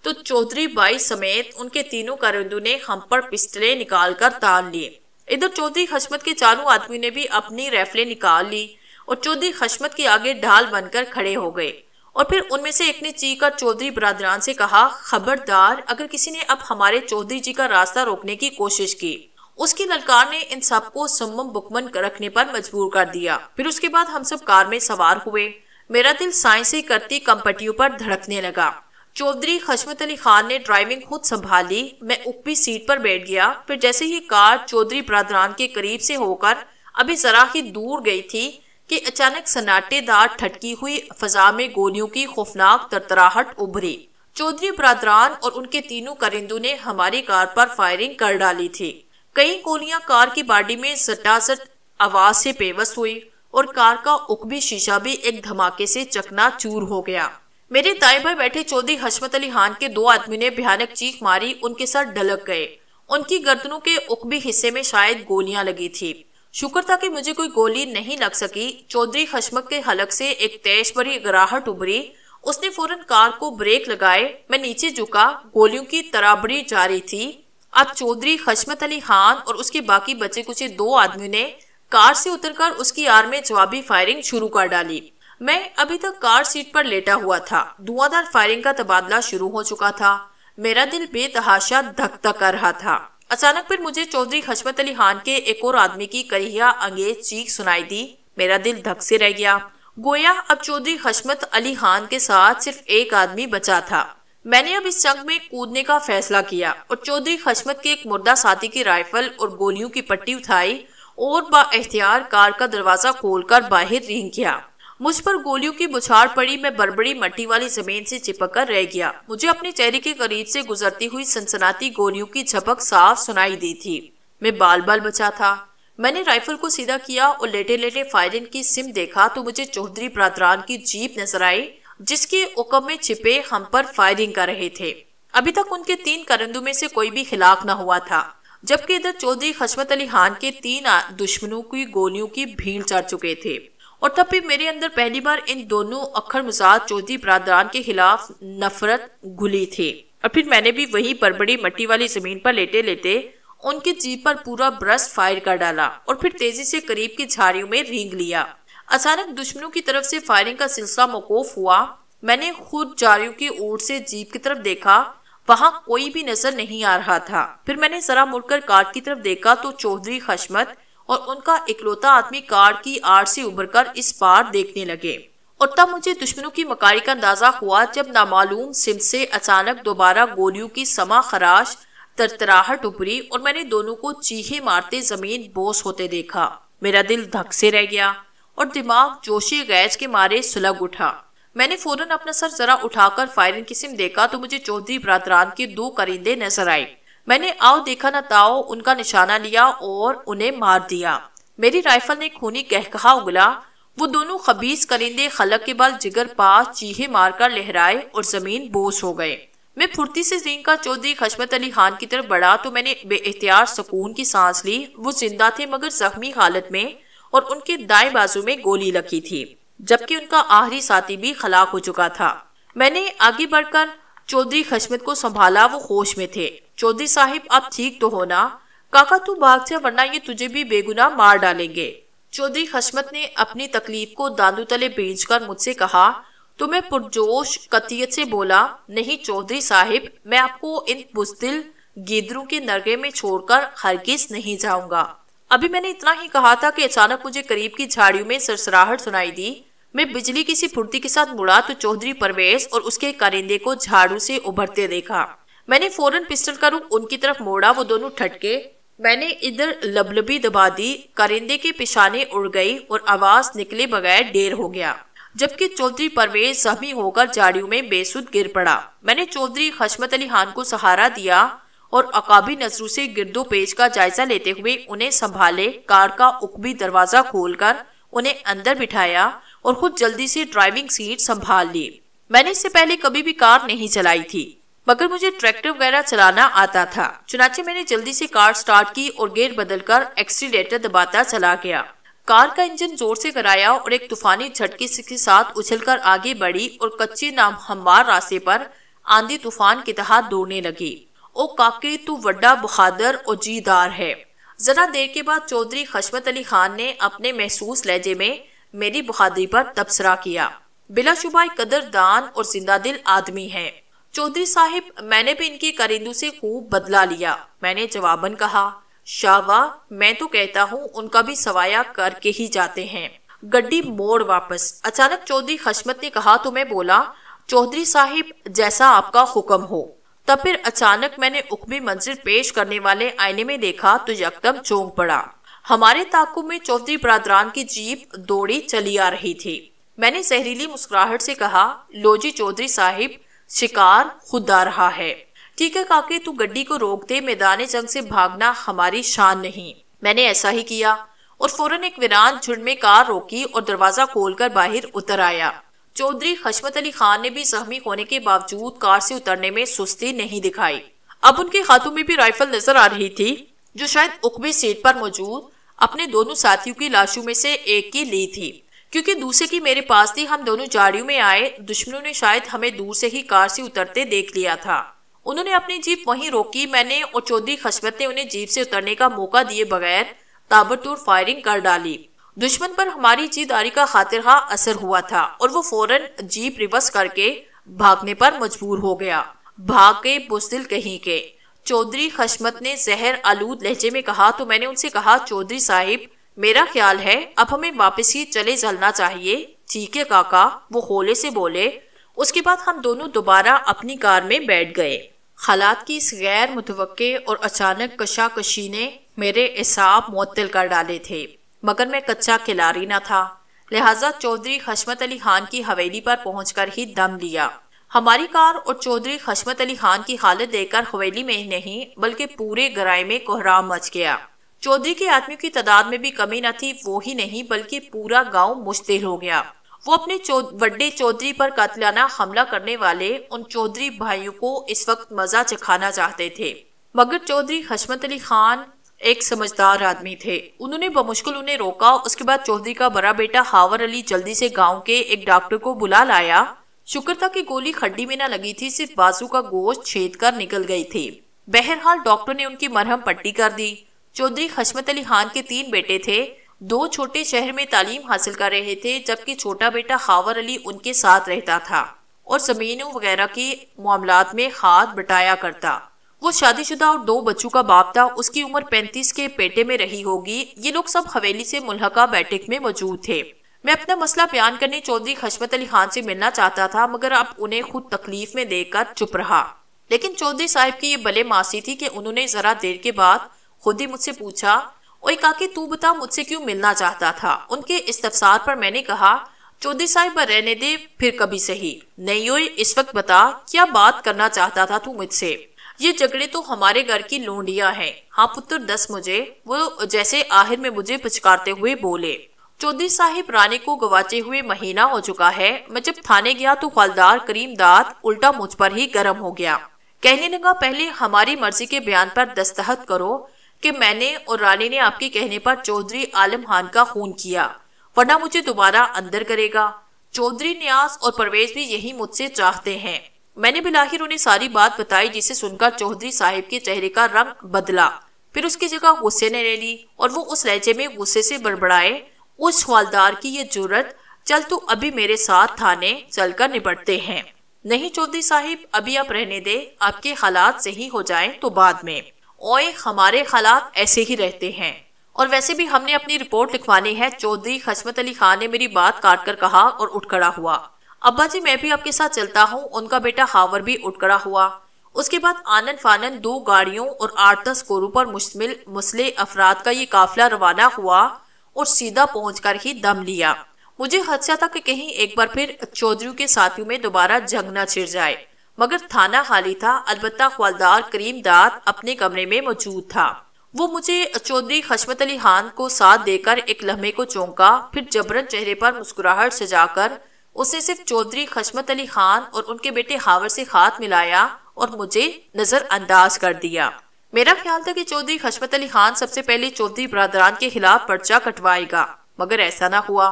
तो चौधरी बाई समेत उनके तीनों कारिंदों ने हम पर पिस्टले निकाल कर तान लिए इधर चौधरी हशमत के चारों आदमी ने भी अपनी राइफलें निकाल ली और चौधरी हशमत के आगे ढाल बनकर खड़े हो गए और फिर उनमें से एक ने कर चौधरी बरादरान से कहा खबरदार अगर किसी ने अब हमारे चौधरी जी का रास्ता रोकने की कोशिश की उसकी ललकार ने इन सबको सुमम बुकमन रखने पर मजबूर कर दिया फिर उसके बाद हम सब कार में सवार हुए मेरा दिल साय से करती कंपटियों पर धड़कने लगा चौधरी खशमत अली खान ने ड्राइविंग खुद संभाली मैं ऊपरी सीट पर बैठ गया फिर जैसे ही कार चौधरी बरादरान के करीब से होकर अभी जरा ही दूर गई थी कि अचानक सन्नाटेदार ठटकी हुई फजा में गोलियों की खौफनाक तरतराहट उभरी चौधरी बरादरान और उनके तीनों करिंदों ने हमारी कार पर फायरिंग कर डाली थी कई गोलियां कार की बॉडी में सटासट आवाज से बेबस हुई और कार का उकबी शीशा भी एक धमाके से चूर हो गया मेरे दाएं भाई बैठे चौधरी हशमत अली खान के दो आदमी ने भयानक चीख मारी उनके साथ ढलक गए उनकी गर्दनों के उकबी हिस्से में शायद गोलियां लगी थी शुक्र था कि मुझे कोई गोली नहीं लग सकी चौधरी हशमत के हलक से एक तेज भरी गराहट उभरी उसने फौरन कार को ब्रेक लगाए मैं नीचे झुका गोलियों की तराबड़ी जारी थी अब चौधरी खशमत अली खान और उसके बाकी बचे कुचे दो आदमियों ने कार से उतरकर उसकी आर में जवाबी फायरिंग शुरू कर डाली मैं अभी तक कार सीट पर लेटा हुआ था धुआंधार फायरिंग का तबादला शुरू हो चुका था मेरा दिल बेतहाशा धक धक कर रहा था अचानक फिर मुझे चौधरी खशमत अली खान के एक और आदमी की करिया अंगेज चीख सुनाई दी मेरा दिल धक से रह गया गोया अब चौधरी खशमत अली खान के साथ सिर्फ एक आदमी बचा था मैंने अब इस जंग में कूदने का फैसला किया और चौधरी खशमत के एक मुर्दा साथी की राइफल और गोलियों की पट्टी उठाई और बाहतियार कार का दरवाजा खोलकर बाहर रिंग किया मुझ पर गोलियों की बुछार पड़ी मैं बड़बड़ी मट्टी वाली जमीन से चिपक कर रह गया मुझे अपने चेहरे के करीब से गुजरती हुई सनसनाती गोलियों की झपक साफ सुनाई दी थी मैं बाल बाल बचा था मैंने राइफल को सीधा किया और लेटे लेटे फायरिंग की सिम देखा तो मुझे चौधरी बरादरान की जीप नजर आई जिसके उकम में छिपे हम पर फायरिंग कर रहे थे अभी तक उनके तीन करंदों में से कोई भी हिलाक न हुआ था जबकि इधर चौधरी हशमत अली खान के तीन दुश्मनों की गोलियों की भीड़ चढ़ चुके थे और तब भी मेरे अंदर पहली बार इन दोनों अखर मुसाद चौधरी बरादरान के खिलाफ नफरत घुली थी और फिर मैंने भी वही बड़बड़ी मट्टी वाली जमीन पर लेटे लेते उनके जीप पर पूरा ब्रश फायर कर डाला और फिर तेजी से करीब की झाड़ियों में रींग लिया अचानक दुश्मनों की तरफ से फायरिंग का सिलसिला मौकूफ हुआ मैंने खुद जारियों की ओर से जीप की तरफ देखा वहाँ कोई भी नजर नहीं आ रहा था फिर मैंने जरा मुड़कर कार की तरफ देखा तो चौधरी खशमत और उनका इकलौता आदमी कार की आड़ से उभर इस पार देखने लगे और तब मुझे दुश्मनों की मकारी का अंदाजा हुआ जब नामालूम सिम से अचानक दोबारा गोलियों की समा खराश तरतराहट उभरी और मैंने दोनों को चीहे मारते जमीन बोस होते देखा मेरा दिल धक से रह गया और दिमाग जोशी गैज के मारे सुलग उठा मैंने फौरन अपना सर जरा उठाकर फायरिंग किस्म देखा तो मुझे चौधरी बरादरान के दो करिंदे नजर आए मैंने आओ देखा न ताओ उनका निशाना लिया और उन्हें मार दिया मेरी राइफल ने खूनी कहकहा उगला वो दोनों खबीस करिंदे खलक के बल जिगर पास चीहे मारकर लहराए और जमीन बोस हो गए मैं फुर्ती से जिंग का चौधरी खशमत अली खान की तरफ बढ़ा तो मैंने बेहतियार सुकून की सांस ली वो जिंदा थे मगर जख्मी हालत में और उनके दाएं बाजू में गोली लगी थी जबकि उनका आखिरी साथी भी खलाक हो चुका था मैंने आगे बढ़कर चौधरी खशमत को संभाला वो होश में थे चौधरी साहिब अब ठीक तो होना काका तू भाग से वरना ये तुझे भी बेगुनाह मार डालेंगे चौधरी खशमत ने अपनी तकलीफ को दादू तले बेच कर मुझसे कहा तो पुरजोश कतियत से बोला नहीं चौधरी साहिब मैं आपको इन बुजदिल गेदरू के नरगे में छोड़कर हरगिज नहीं जाऊंगा अभी मैंने इतना ही कहा था कि अचानक मुझे करीब की झाड़ियों में सरसराहट सुनाई दी मैं बिजली की सी फुर्ती के साथ मुड़ा तो चौधरी परवेश और उसके करिंदे को झाड़ू से उभरते देखा मैंने फौरन पिस्टल का रुख उनकी तरफ मोड़ा वो दोनों ठटके मैंने इधर लबलबी दबा दी करिंदे के पिशाने उड़ गई और आवाज निकले बगैर देर हो गया जबकि चौधरी परवेज जख्मी होकर झाड़ियों में बेसुध गिर पड़ा मैंने चौधरी हशमत अली खान को सहारा दिया और अकाबी नजरों से गिरदो पेज का जायजा लेते हुए उन्हें संभाले कार का उकबी दरवाजा खोलकर उन्हें अंदर बिठाया और खुद जल्दी से ड्राइविंग सीट संभाल ली मैंने इससे पहले कभी भी कार नहीं चलाई थी मगर मुझे ट्रैक्टर वगैरह चलाना आता था चुनाचे मैंने जल्दी से कार स्टार्ट की और गेयर बदलकर एक्सीटर दबाता चला गया कार का इंजन जोर से कराया और एक तूफानी झटके के साथ उछलकर आगे बढ़ी और कच्चे नाम हमवार रास्ते पर आंधी तूफान के तहत दौड़ने लगी ओ काके तू वड्डा बहादुर जीदार है जरा देर के बाद चौधरी खशमत अली खान ने अपने महसूस लहजे में मेरी बहादुरी पर तबसरा किया बिलाशुबा एक कदरदान और जिंदा दिल आदमी है चौधरी साहिब मैंने भी इनके करिंदू से खूब बदला लिया मैंने जवाबन कहा शावा मैं तो कहता हूँ उनका भी सवाया करके ही जाते हैं गड्डी मोड़ वापस अचानक चौधरी खशमत ने कहा तो मैं बोला चौधरी साहिब जैसा आपका हुक्म हो तब फिर अचानक मैंने उकमी मंजिल पेश करने वाले आईने में देखा तो यकदम चौंक पड़ा हमारे ताकू में चौधरी बरादरान की जीप दौड़ी चली आ रही थी मैंने जहरीली मुस्कुराहट से कहा लोजी चौधरी साहिब शिकार खुद आ रहा है ठीक है काके तू गड्डी को रोक दे मैदान जंग से भागना हमारी शान नहीं मैंने ऐसा ही किया और फौरन एक वीरान झुंड में कार रोकी और दरवाजा खोलकर बाहर उतर आया चौधरी हशमत अली खान ने भी जख्मी होने के बावजूद कार से उतरने में सुस्ती नहीं दिखाई अब उनके हाथों में भी राइफल नजर आ रही थी जो शायद उकबे सीट पर मौजूद अपने दोनों साथियों की लाशों में से एक की ली थी क्योंकि दूसरे की मेरे पास थी हम दोनों झाड़ियों में आए दुश्मनों ने शायद हमें दूर से ही कार से उतरते देख लिया था उन्होंने अपनी जीप वहीं रोकी मैंने और चौधरी खशमत ने उन्हें जीप से उतरने का मौका दिए बगैर ताबड़तोड़ फायरिंग कर डाली दुश्मन पर हमारी जीदारी का खातिर खा असर हुआ था और वो फौरन जीप रिवर्स करके भागने पर मजबूर हो गया भाग के बुजदिल कहीं के चौधरी खशमत ने जहर आलूद लहजे में कहा तो मैंने उनसे कहा चौधरी साहिब मेरा ख्याल है अब हमें वापस ही चले चलना चाहिए ठीक है काका वो होले से बोले उसके बाद हम दोनों दोबारा अपनी कार में बैठ गए हालात की इस गैर मुतवक़े और अचानक कशाकशी ने मेरे हिसाब मअतल कर डाले थे मगर मैं कच्चा खिलाड़ी न था लिहाजा चौधरी खशमत अली खान की हवेली पर पहुंचकर ही दम लिया हमारी कार और चौधरी खशमत अली खान की हालत देखकर हवेली में नहीं बल्कि पूरे ग्राय में कोहराम मच गया चौधरी के आदमियों की तादाद में भी कमी न थी वो ही नहीं बल्कि पूरा गांव मुश्तिल हो गया वो अपने वड्डे चौधरी पर कतलाना हमला करने वाले उन चौधरी भाइयों को इस वक्त मजा चखाना चाहते थे मगर चौधरी हशमत अली खान एक समझदार आदमी थे उन्होंने बमुश्किल उन्हें रोका उसके बाद चौधरी का बड़ा बेटा हावर अली जल्दी से गांव के एक डॉक्टर को बुला लाया शुक्र था की गोली खड्डी में न लगी थी सिर्फ बाजू का गोश्त छेद कर निकल गई थी बहरहाल डॉक्टर ने उनकी मरहम पट्टी कर दी चौधरी हशमत अली खान के तीन बेटे थे दो छोटे शहर में तालीम हासिल कर रहे थे जबकि छोटा बेटा हावर अली उनके साथ रहता था और जमीनों वगैरह के मामला में हाथ बटाया करता वो शादीशुदा और दो बच्चों का बाप था उसकी उम्र पैंतीस के पेटे में रही होगी ये लोग सब हवेली से मुलहका बैठक में मौजूद थे मैं अपना मसला बयान करने चौधरी खशमत अली खान से मिलना चाहता था मगर अब उन्हें खुद तकलीफ में देकर चुप रहा लेकिन चौधरी साहब की ये बले मासी थी कि उन्होंने जरा देर के बाद खुद ही मुझसे पूछा ओए काकी तू बता मुझसे क्यों मिलना चाहता था उनके इस्तफसार पर मैंने कहा चौधरी साहिब रहने दे फिर कभी सही नहीं ओए इस वक्त बता क्या बात करना चाहता था तू मुझसे ये झगड़े तो हमारे घर की लोंडिया है हाँ पुत्र दस मुझे वो जैसे आहिर में मुझे पुचकारते हुए बोले चौधरी साहिब रानी को गवाचे हुए महीना हो चुका है मैं जब थाने गया तो फलदार करीम दात उल्टा मुझ पर ही गर्म हो गया कहने लगा पहले हमारी मर्जी के बयान पर दस्तखत करो कि मैंने और रानी ने आपके कहने पर चौधरी आलम खान का खून किया वरना मुझे दोबारा अंदर करेगा चौधरी न्यास और परवेज भी यही मुझसे चाहते हैं मैंने बिलाहिर उन्हें सारी बात बताई जिसे सुनकर चौधरी साहिब के चेहरे का रंग बदला फिर उसकी जगह गुस्से ने ले ली और वो उस लहजे में गुस्से से बड़बड़ाए उस हवालदार की ये जरूरत चल तो अभी मेरे साथ थाने चलकर निपटते हैं नहीं चौधरी साहिब अभी आप रहने दे आपके हालात सही हो जाए तो बाद में ओए हमारे हालात ऐसे ही रहते हैं और वैसे भी हमने अपनी रिपोर्ट लिखवानी है चौधरी खसमत अली खान ने मेरी बात काट कर कहा और उठ खड़ा हुआ अब्बा जी मैं भी आपके साथ चलता हूँ उनका बेटा हावर भी उठ खड़ा हुआ उसके बाद आनंद फानंद दो गाड़ियों और आठ दस कोरों पर मुश्तमिल मुसले अफराद का ये काफिला रवाना हुआ और सीधा पहुंचकर ही दम लिया मुझे हदसा था कि कहीं एक बार फिर चौधरी के साथियों में दोबारा जंग न छिड़ जाए मगर थाना खाली था अलबत् हवलदार करीम दाद अपने कमरे में मौजूद था वो मुझे चौधरी खशमत अली खान को साथ देकर एक लम्हे को चौंका फिर जबरन चेहरे पर मुस्कुराहट सजाकर उसे सिर्फ चौधरी खशमत अली खान और उनके बेटे हावर से हाथ मिलाया और मुझे नजरअंदाज कर दिया मेरा ख्याल था कि चौधरी खशमत अली खान सबसे पहले चौधरी बरादरान के खिलाफ पर्चा कटवाएगा मगर ऐसा ना हुआ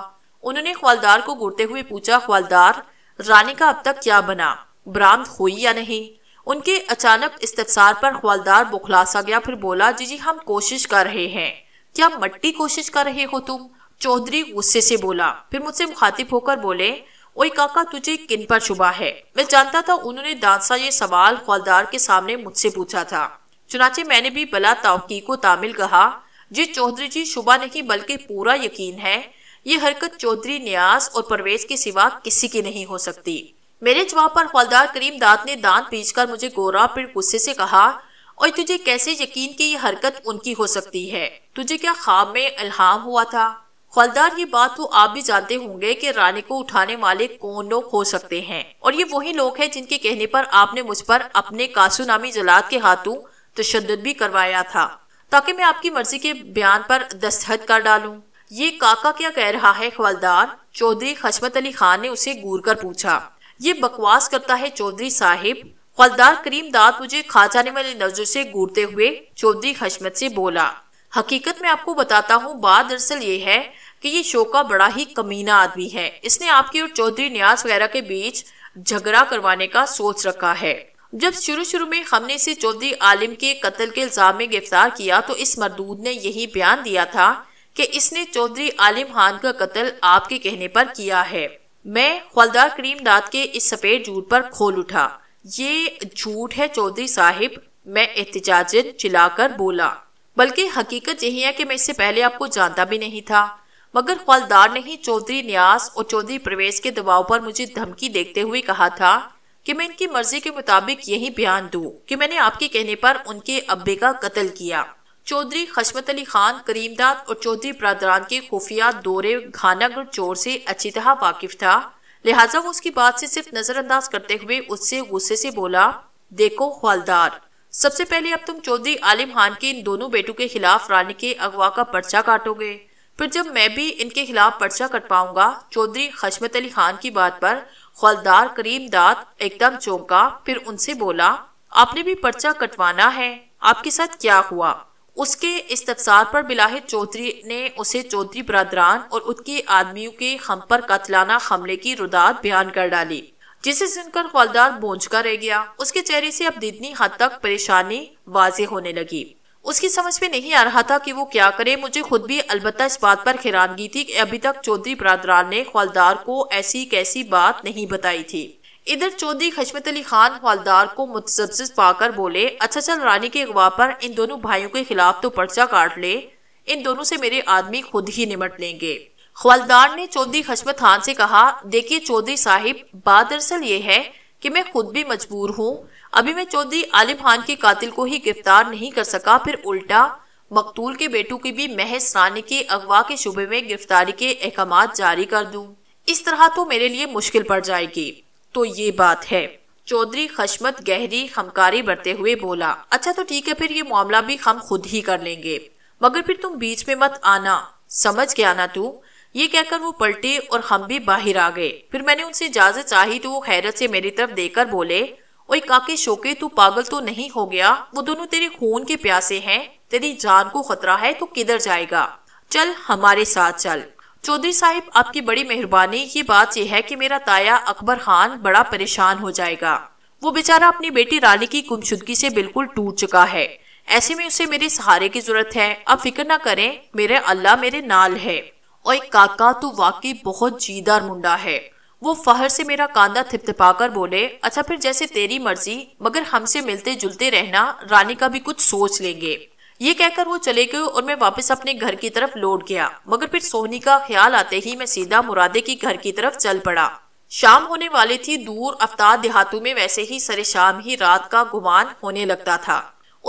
उन्होंने ख्वालदार को घूरते हुए पूछा ख्वालदार रानी का अब तक क्या बना बरामद हुई या नहीं उनके अचानक इस्तेसार पर ख्वालदार बुखलासा गया फिर बोला जी जी हम कोशिश कर रहे हैं क्या मट्टी कोशिश कर रहे हो तुम चौधरी गुस्से से बोला फिर मुझसे मुखातिब होकर बोले ओए काका तुझे किन पर शुबा है मैं जानता था उन्होंने दादसा ये सवाल खौलदार के सामने मुझसे पूछा था चुनाचे मैंने भी बला तोकी को तामिल कहा जी चौधरी जी शुबा नहीं बल्कि पूरा यकीन है ये हरकत चौधरी न्यास और परवेज के सिवा किसी की नहीं हो सकती मेरे जवाब पर हवलदार करीम दात ने दांत पीचकर मुझे गोरा फिर गुस्से से कहा और तुझे कैसे यकीन की ये हरकत उनकी हो सकती है तुझे क्या ख्वाब में इल्हाम हुआ था फलदार ये बात तो आप भी जानते होंगे कि रानी को उठाने वाले कौन लोग हो सकते हैं और ये वही लोग हैं जिनके कहने पर आपने मुझ पर अपने कासू नामी जलाद के हाथों तशद भी करवाया था ताकि मैं आपकी मर्जी के बयान पर दस्तखत कर डालूं ये काका क्या कह रहा है खलदार चौधरी हजमत अली खान ने उसे घूर कर पूछा ये बकवास करता है चौधरी साहिब खलदार करीम दाद मुझे खा जाने वाले नजर से घूरते हुए चौधरी हजमत से बोला हकीकत में आपको बताता हूँ बात दरअसल ये है कि ये शोका बड़ा ही कमीना आदमी है इसने आपकी और चौधरी न्याज वगैरह के बीच झगड़ा करवाने का सोच रखा है जब शुरू शुरू में हमने इसे चौधरी आलिम के कत्ल के इल्जाम में गिरफ्तार किया तो इस मरदूद ने यही बयान दिया था कि इसने चौधरी आलिम खान का कत्ल आपके कहने पर किया है मैं खलदार करीम दाद के इस सफेद झूठ पर खोल उठा ये झूठ है चौधरी साहिब मैं एहतजाजन चिल्लाकर बोला बल्कि हकीकत यही है कि मैं इससे पहले आपको जानता भी नहीं था मगर फलदार ने ही चौधरी न्यास और चौधरी प्रवेश के दबाव पर मुझे धमकी देखते हुए कहा था कि मैं इनकी मर्जी के मुताबिक यही बयान दूं कि मैंने आपके कहने पर उनके अब्बे का कत्ल किया चौधरी खशमत अली खान करीमदाद और चौधरी बरादरान के खुफिया दौरे घानागढ़ चोर से अच्छी तरह वाकिफ था लिहाजा वो उसकी बात से सिर्फ नजरअंदाज करते हुए उससे गुस्से से बोला देखो फलदार सबसे पहले अब तुम चौधरी आलिम खान के इन दोनों बेटों के खिलाफ रानी के अगवा का पर्चा काटोगे फिर जब मैं भी इनके खिलाफ पर्चा कट पाऊंगा चौधरी हशमत अली खान की बात पर खलदार करीम दाद एकदम चौंका फिर उनसे बोला आपने भी पर्चा कटवाना है आपके साथ क्या हुआ उसके इस तफसार पर बिलाहिद चौधरी ने उसे चौधरी बरदरान और उसके आदमियों के हम पर कतलाना हमले की रुदात बयान कर डाली जिसे सुनकर हवलदार बोझका रह गया उसके चेहरे से अब जितनी हद तक परेशानी वाजे होने लगी उसकी समझ में नहीं आ रहा था कि वो क्या करे मुझे खुद भी अलबत्ता इस बात पर हैरानगी थी कि अभी तक चौधरी बरदरान ने हवलदार को ऐसी कैसी बात नहीं बताई थी इधर चौधरी खशमत अली खान हवलदार को मुतजस पाकर बोले अच्छा चल रानी के अगवा पर इन दोनों भाइयों के खिलाफ तो पर्चा काट ले इन दोनों से मेरे आदमी खुद ही निमट लेंगे ख्वालदार ने चौधरी हशमत खान से कहा देखिए चौधरी साहिब बात दरअसल ये है कि मैं खुद भी मजबूर हूँ अभी मैं चौधरी आलिम खान के कातिल को ही गिरफ्तार नहीं कर सका फिर उल्टा मकतूल के बेटू की भी महज रानी के अगवा के शुबे में गिरफ्तारी के अहकाम जारी कर दूँ इस तरह तो मेरे लिए मुश्किल पड़ जाएगी तो ये बात है चौधरी खशमत गहरी खमकारी बरते हुए बोला अच्छा तो ठीक है फिर ये मामला भी हम खुद ही कर लेंगे मगर फिर तुम बीच में मत आना समझ गया ना तू ये कहकर वो पलटे और हम भी बाहर आ गए फिर मैंने उनसे इजाजत चाही तो वो हैरत से मेरी तरफ देकर बोले ओ काके शोके तू पागल तो नहीं हो गया वो दोनों तेरे खून के प्यासे हैं तेरी जान को खतरा है तो किधर जाएगा चल हमारे साथ चल चौधरी साहिब आपकी बड़ी मेहरबानी ये बात यह है कि मेरा ताया अकबर खान बड़ा परेशान हो जाएगा वो बेचारा अपनी बेटी रानी की गुमशुदगी से बिल्कुल टूट चुका है ऐसे में उसे मेरे सहारे की जरूरत है आप फिक्र ना करें मेरे अल्लाह मेरे नाल है और काका तू वाकई बहुत जीदार मुंडा है वो फहर से मेरा कांधा थिपथिपाकर बोले अच्छा फिर जैसे तेरी मर्जी मगर हमसे मिलते जुलते रहना रानी का भी कुछ सोच लेंगे ये कहकर वो चले गए और मैं वापस अपने घर की तरफ लौट गया मगर फिर सोनी का ख्याल आते ही मैं सीधा मुरादे की घर की तरफ चल पड़ा शाम होने वाली थी दूर अफ्तार देहातों में वैसे ही सरे शाम ही रात का गुमान होने लगता था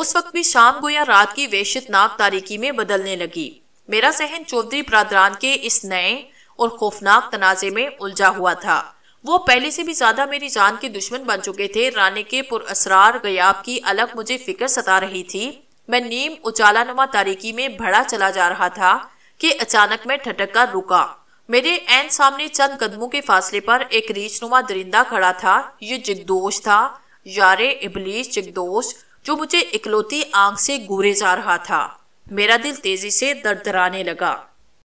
उस वक्त भी शाम को या रात की वेशित नाक तारीकी में बदलने लगी मेरा सहन चौधरी बरादरान के इस नए और खौफनाक तनाजे में उलझा हुआ था वो पहले से भी ज्यादा मेरी जान के दुश्मन बन चुके थे रानी के पुरअसरार गयाब की अलग मुझे फिक्र सता रही थी मैं नीम उजाला नुमा तारीकी में भड़ा चला जा रहा था कि अचानक मैं ठटक कर रुका मेरे एन सामने चंद कदमों के फासले पर एक रीछ नुमा दरिंदा खड़ा था ये जिगदोश था यारे इबलीस जिगदोश जो मुझे इकलौती आंख से घूरे जा रहा था मेरा दिल तेजी से दर्दराने लगा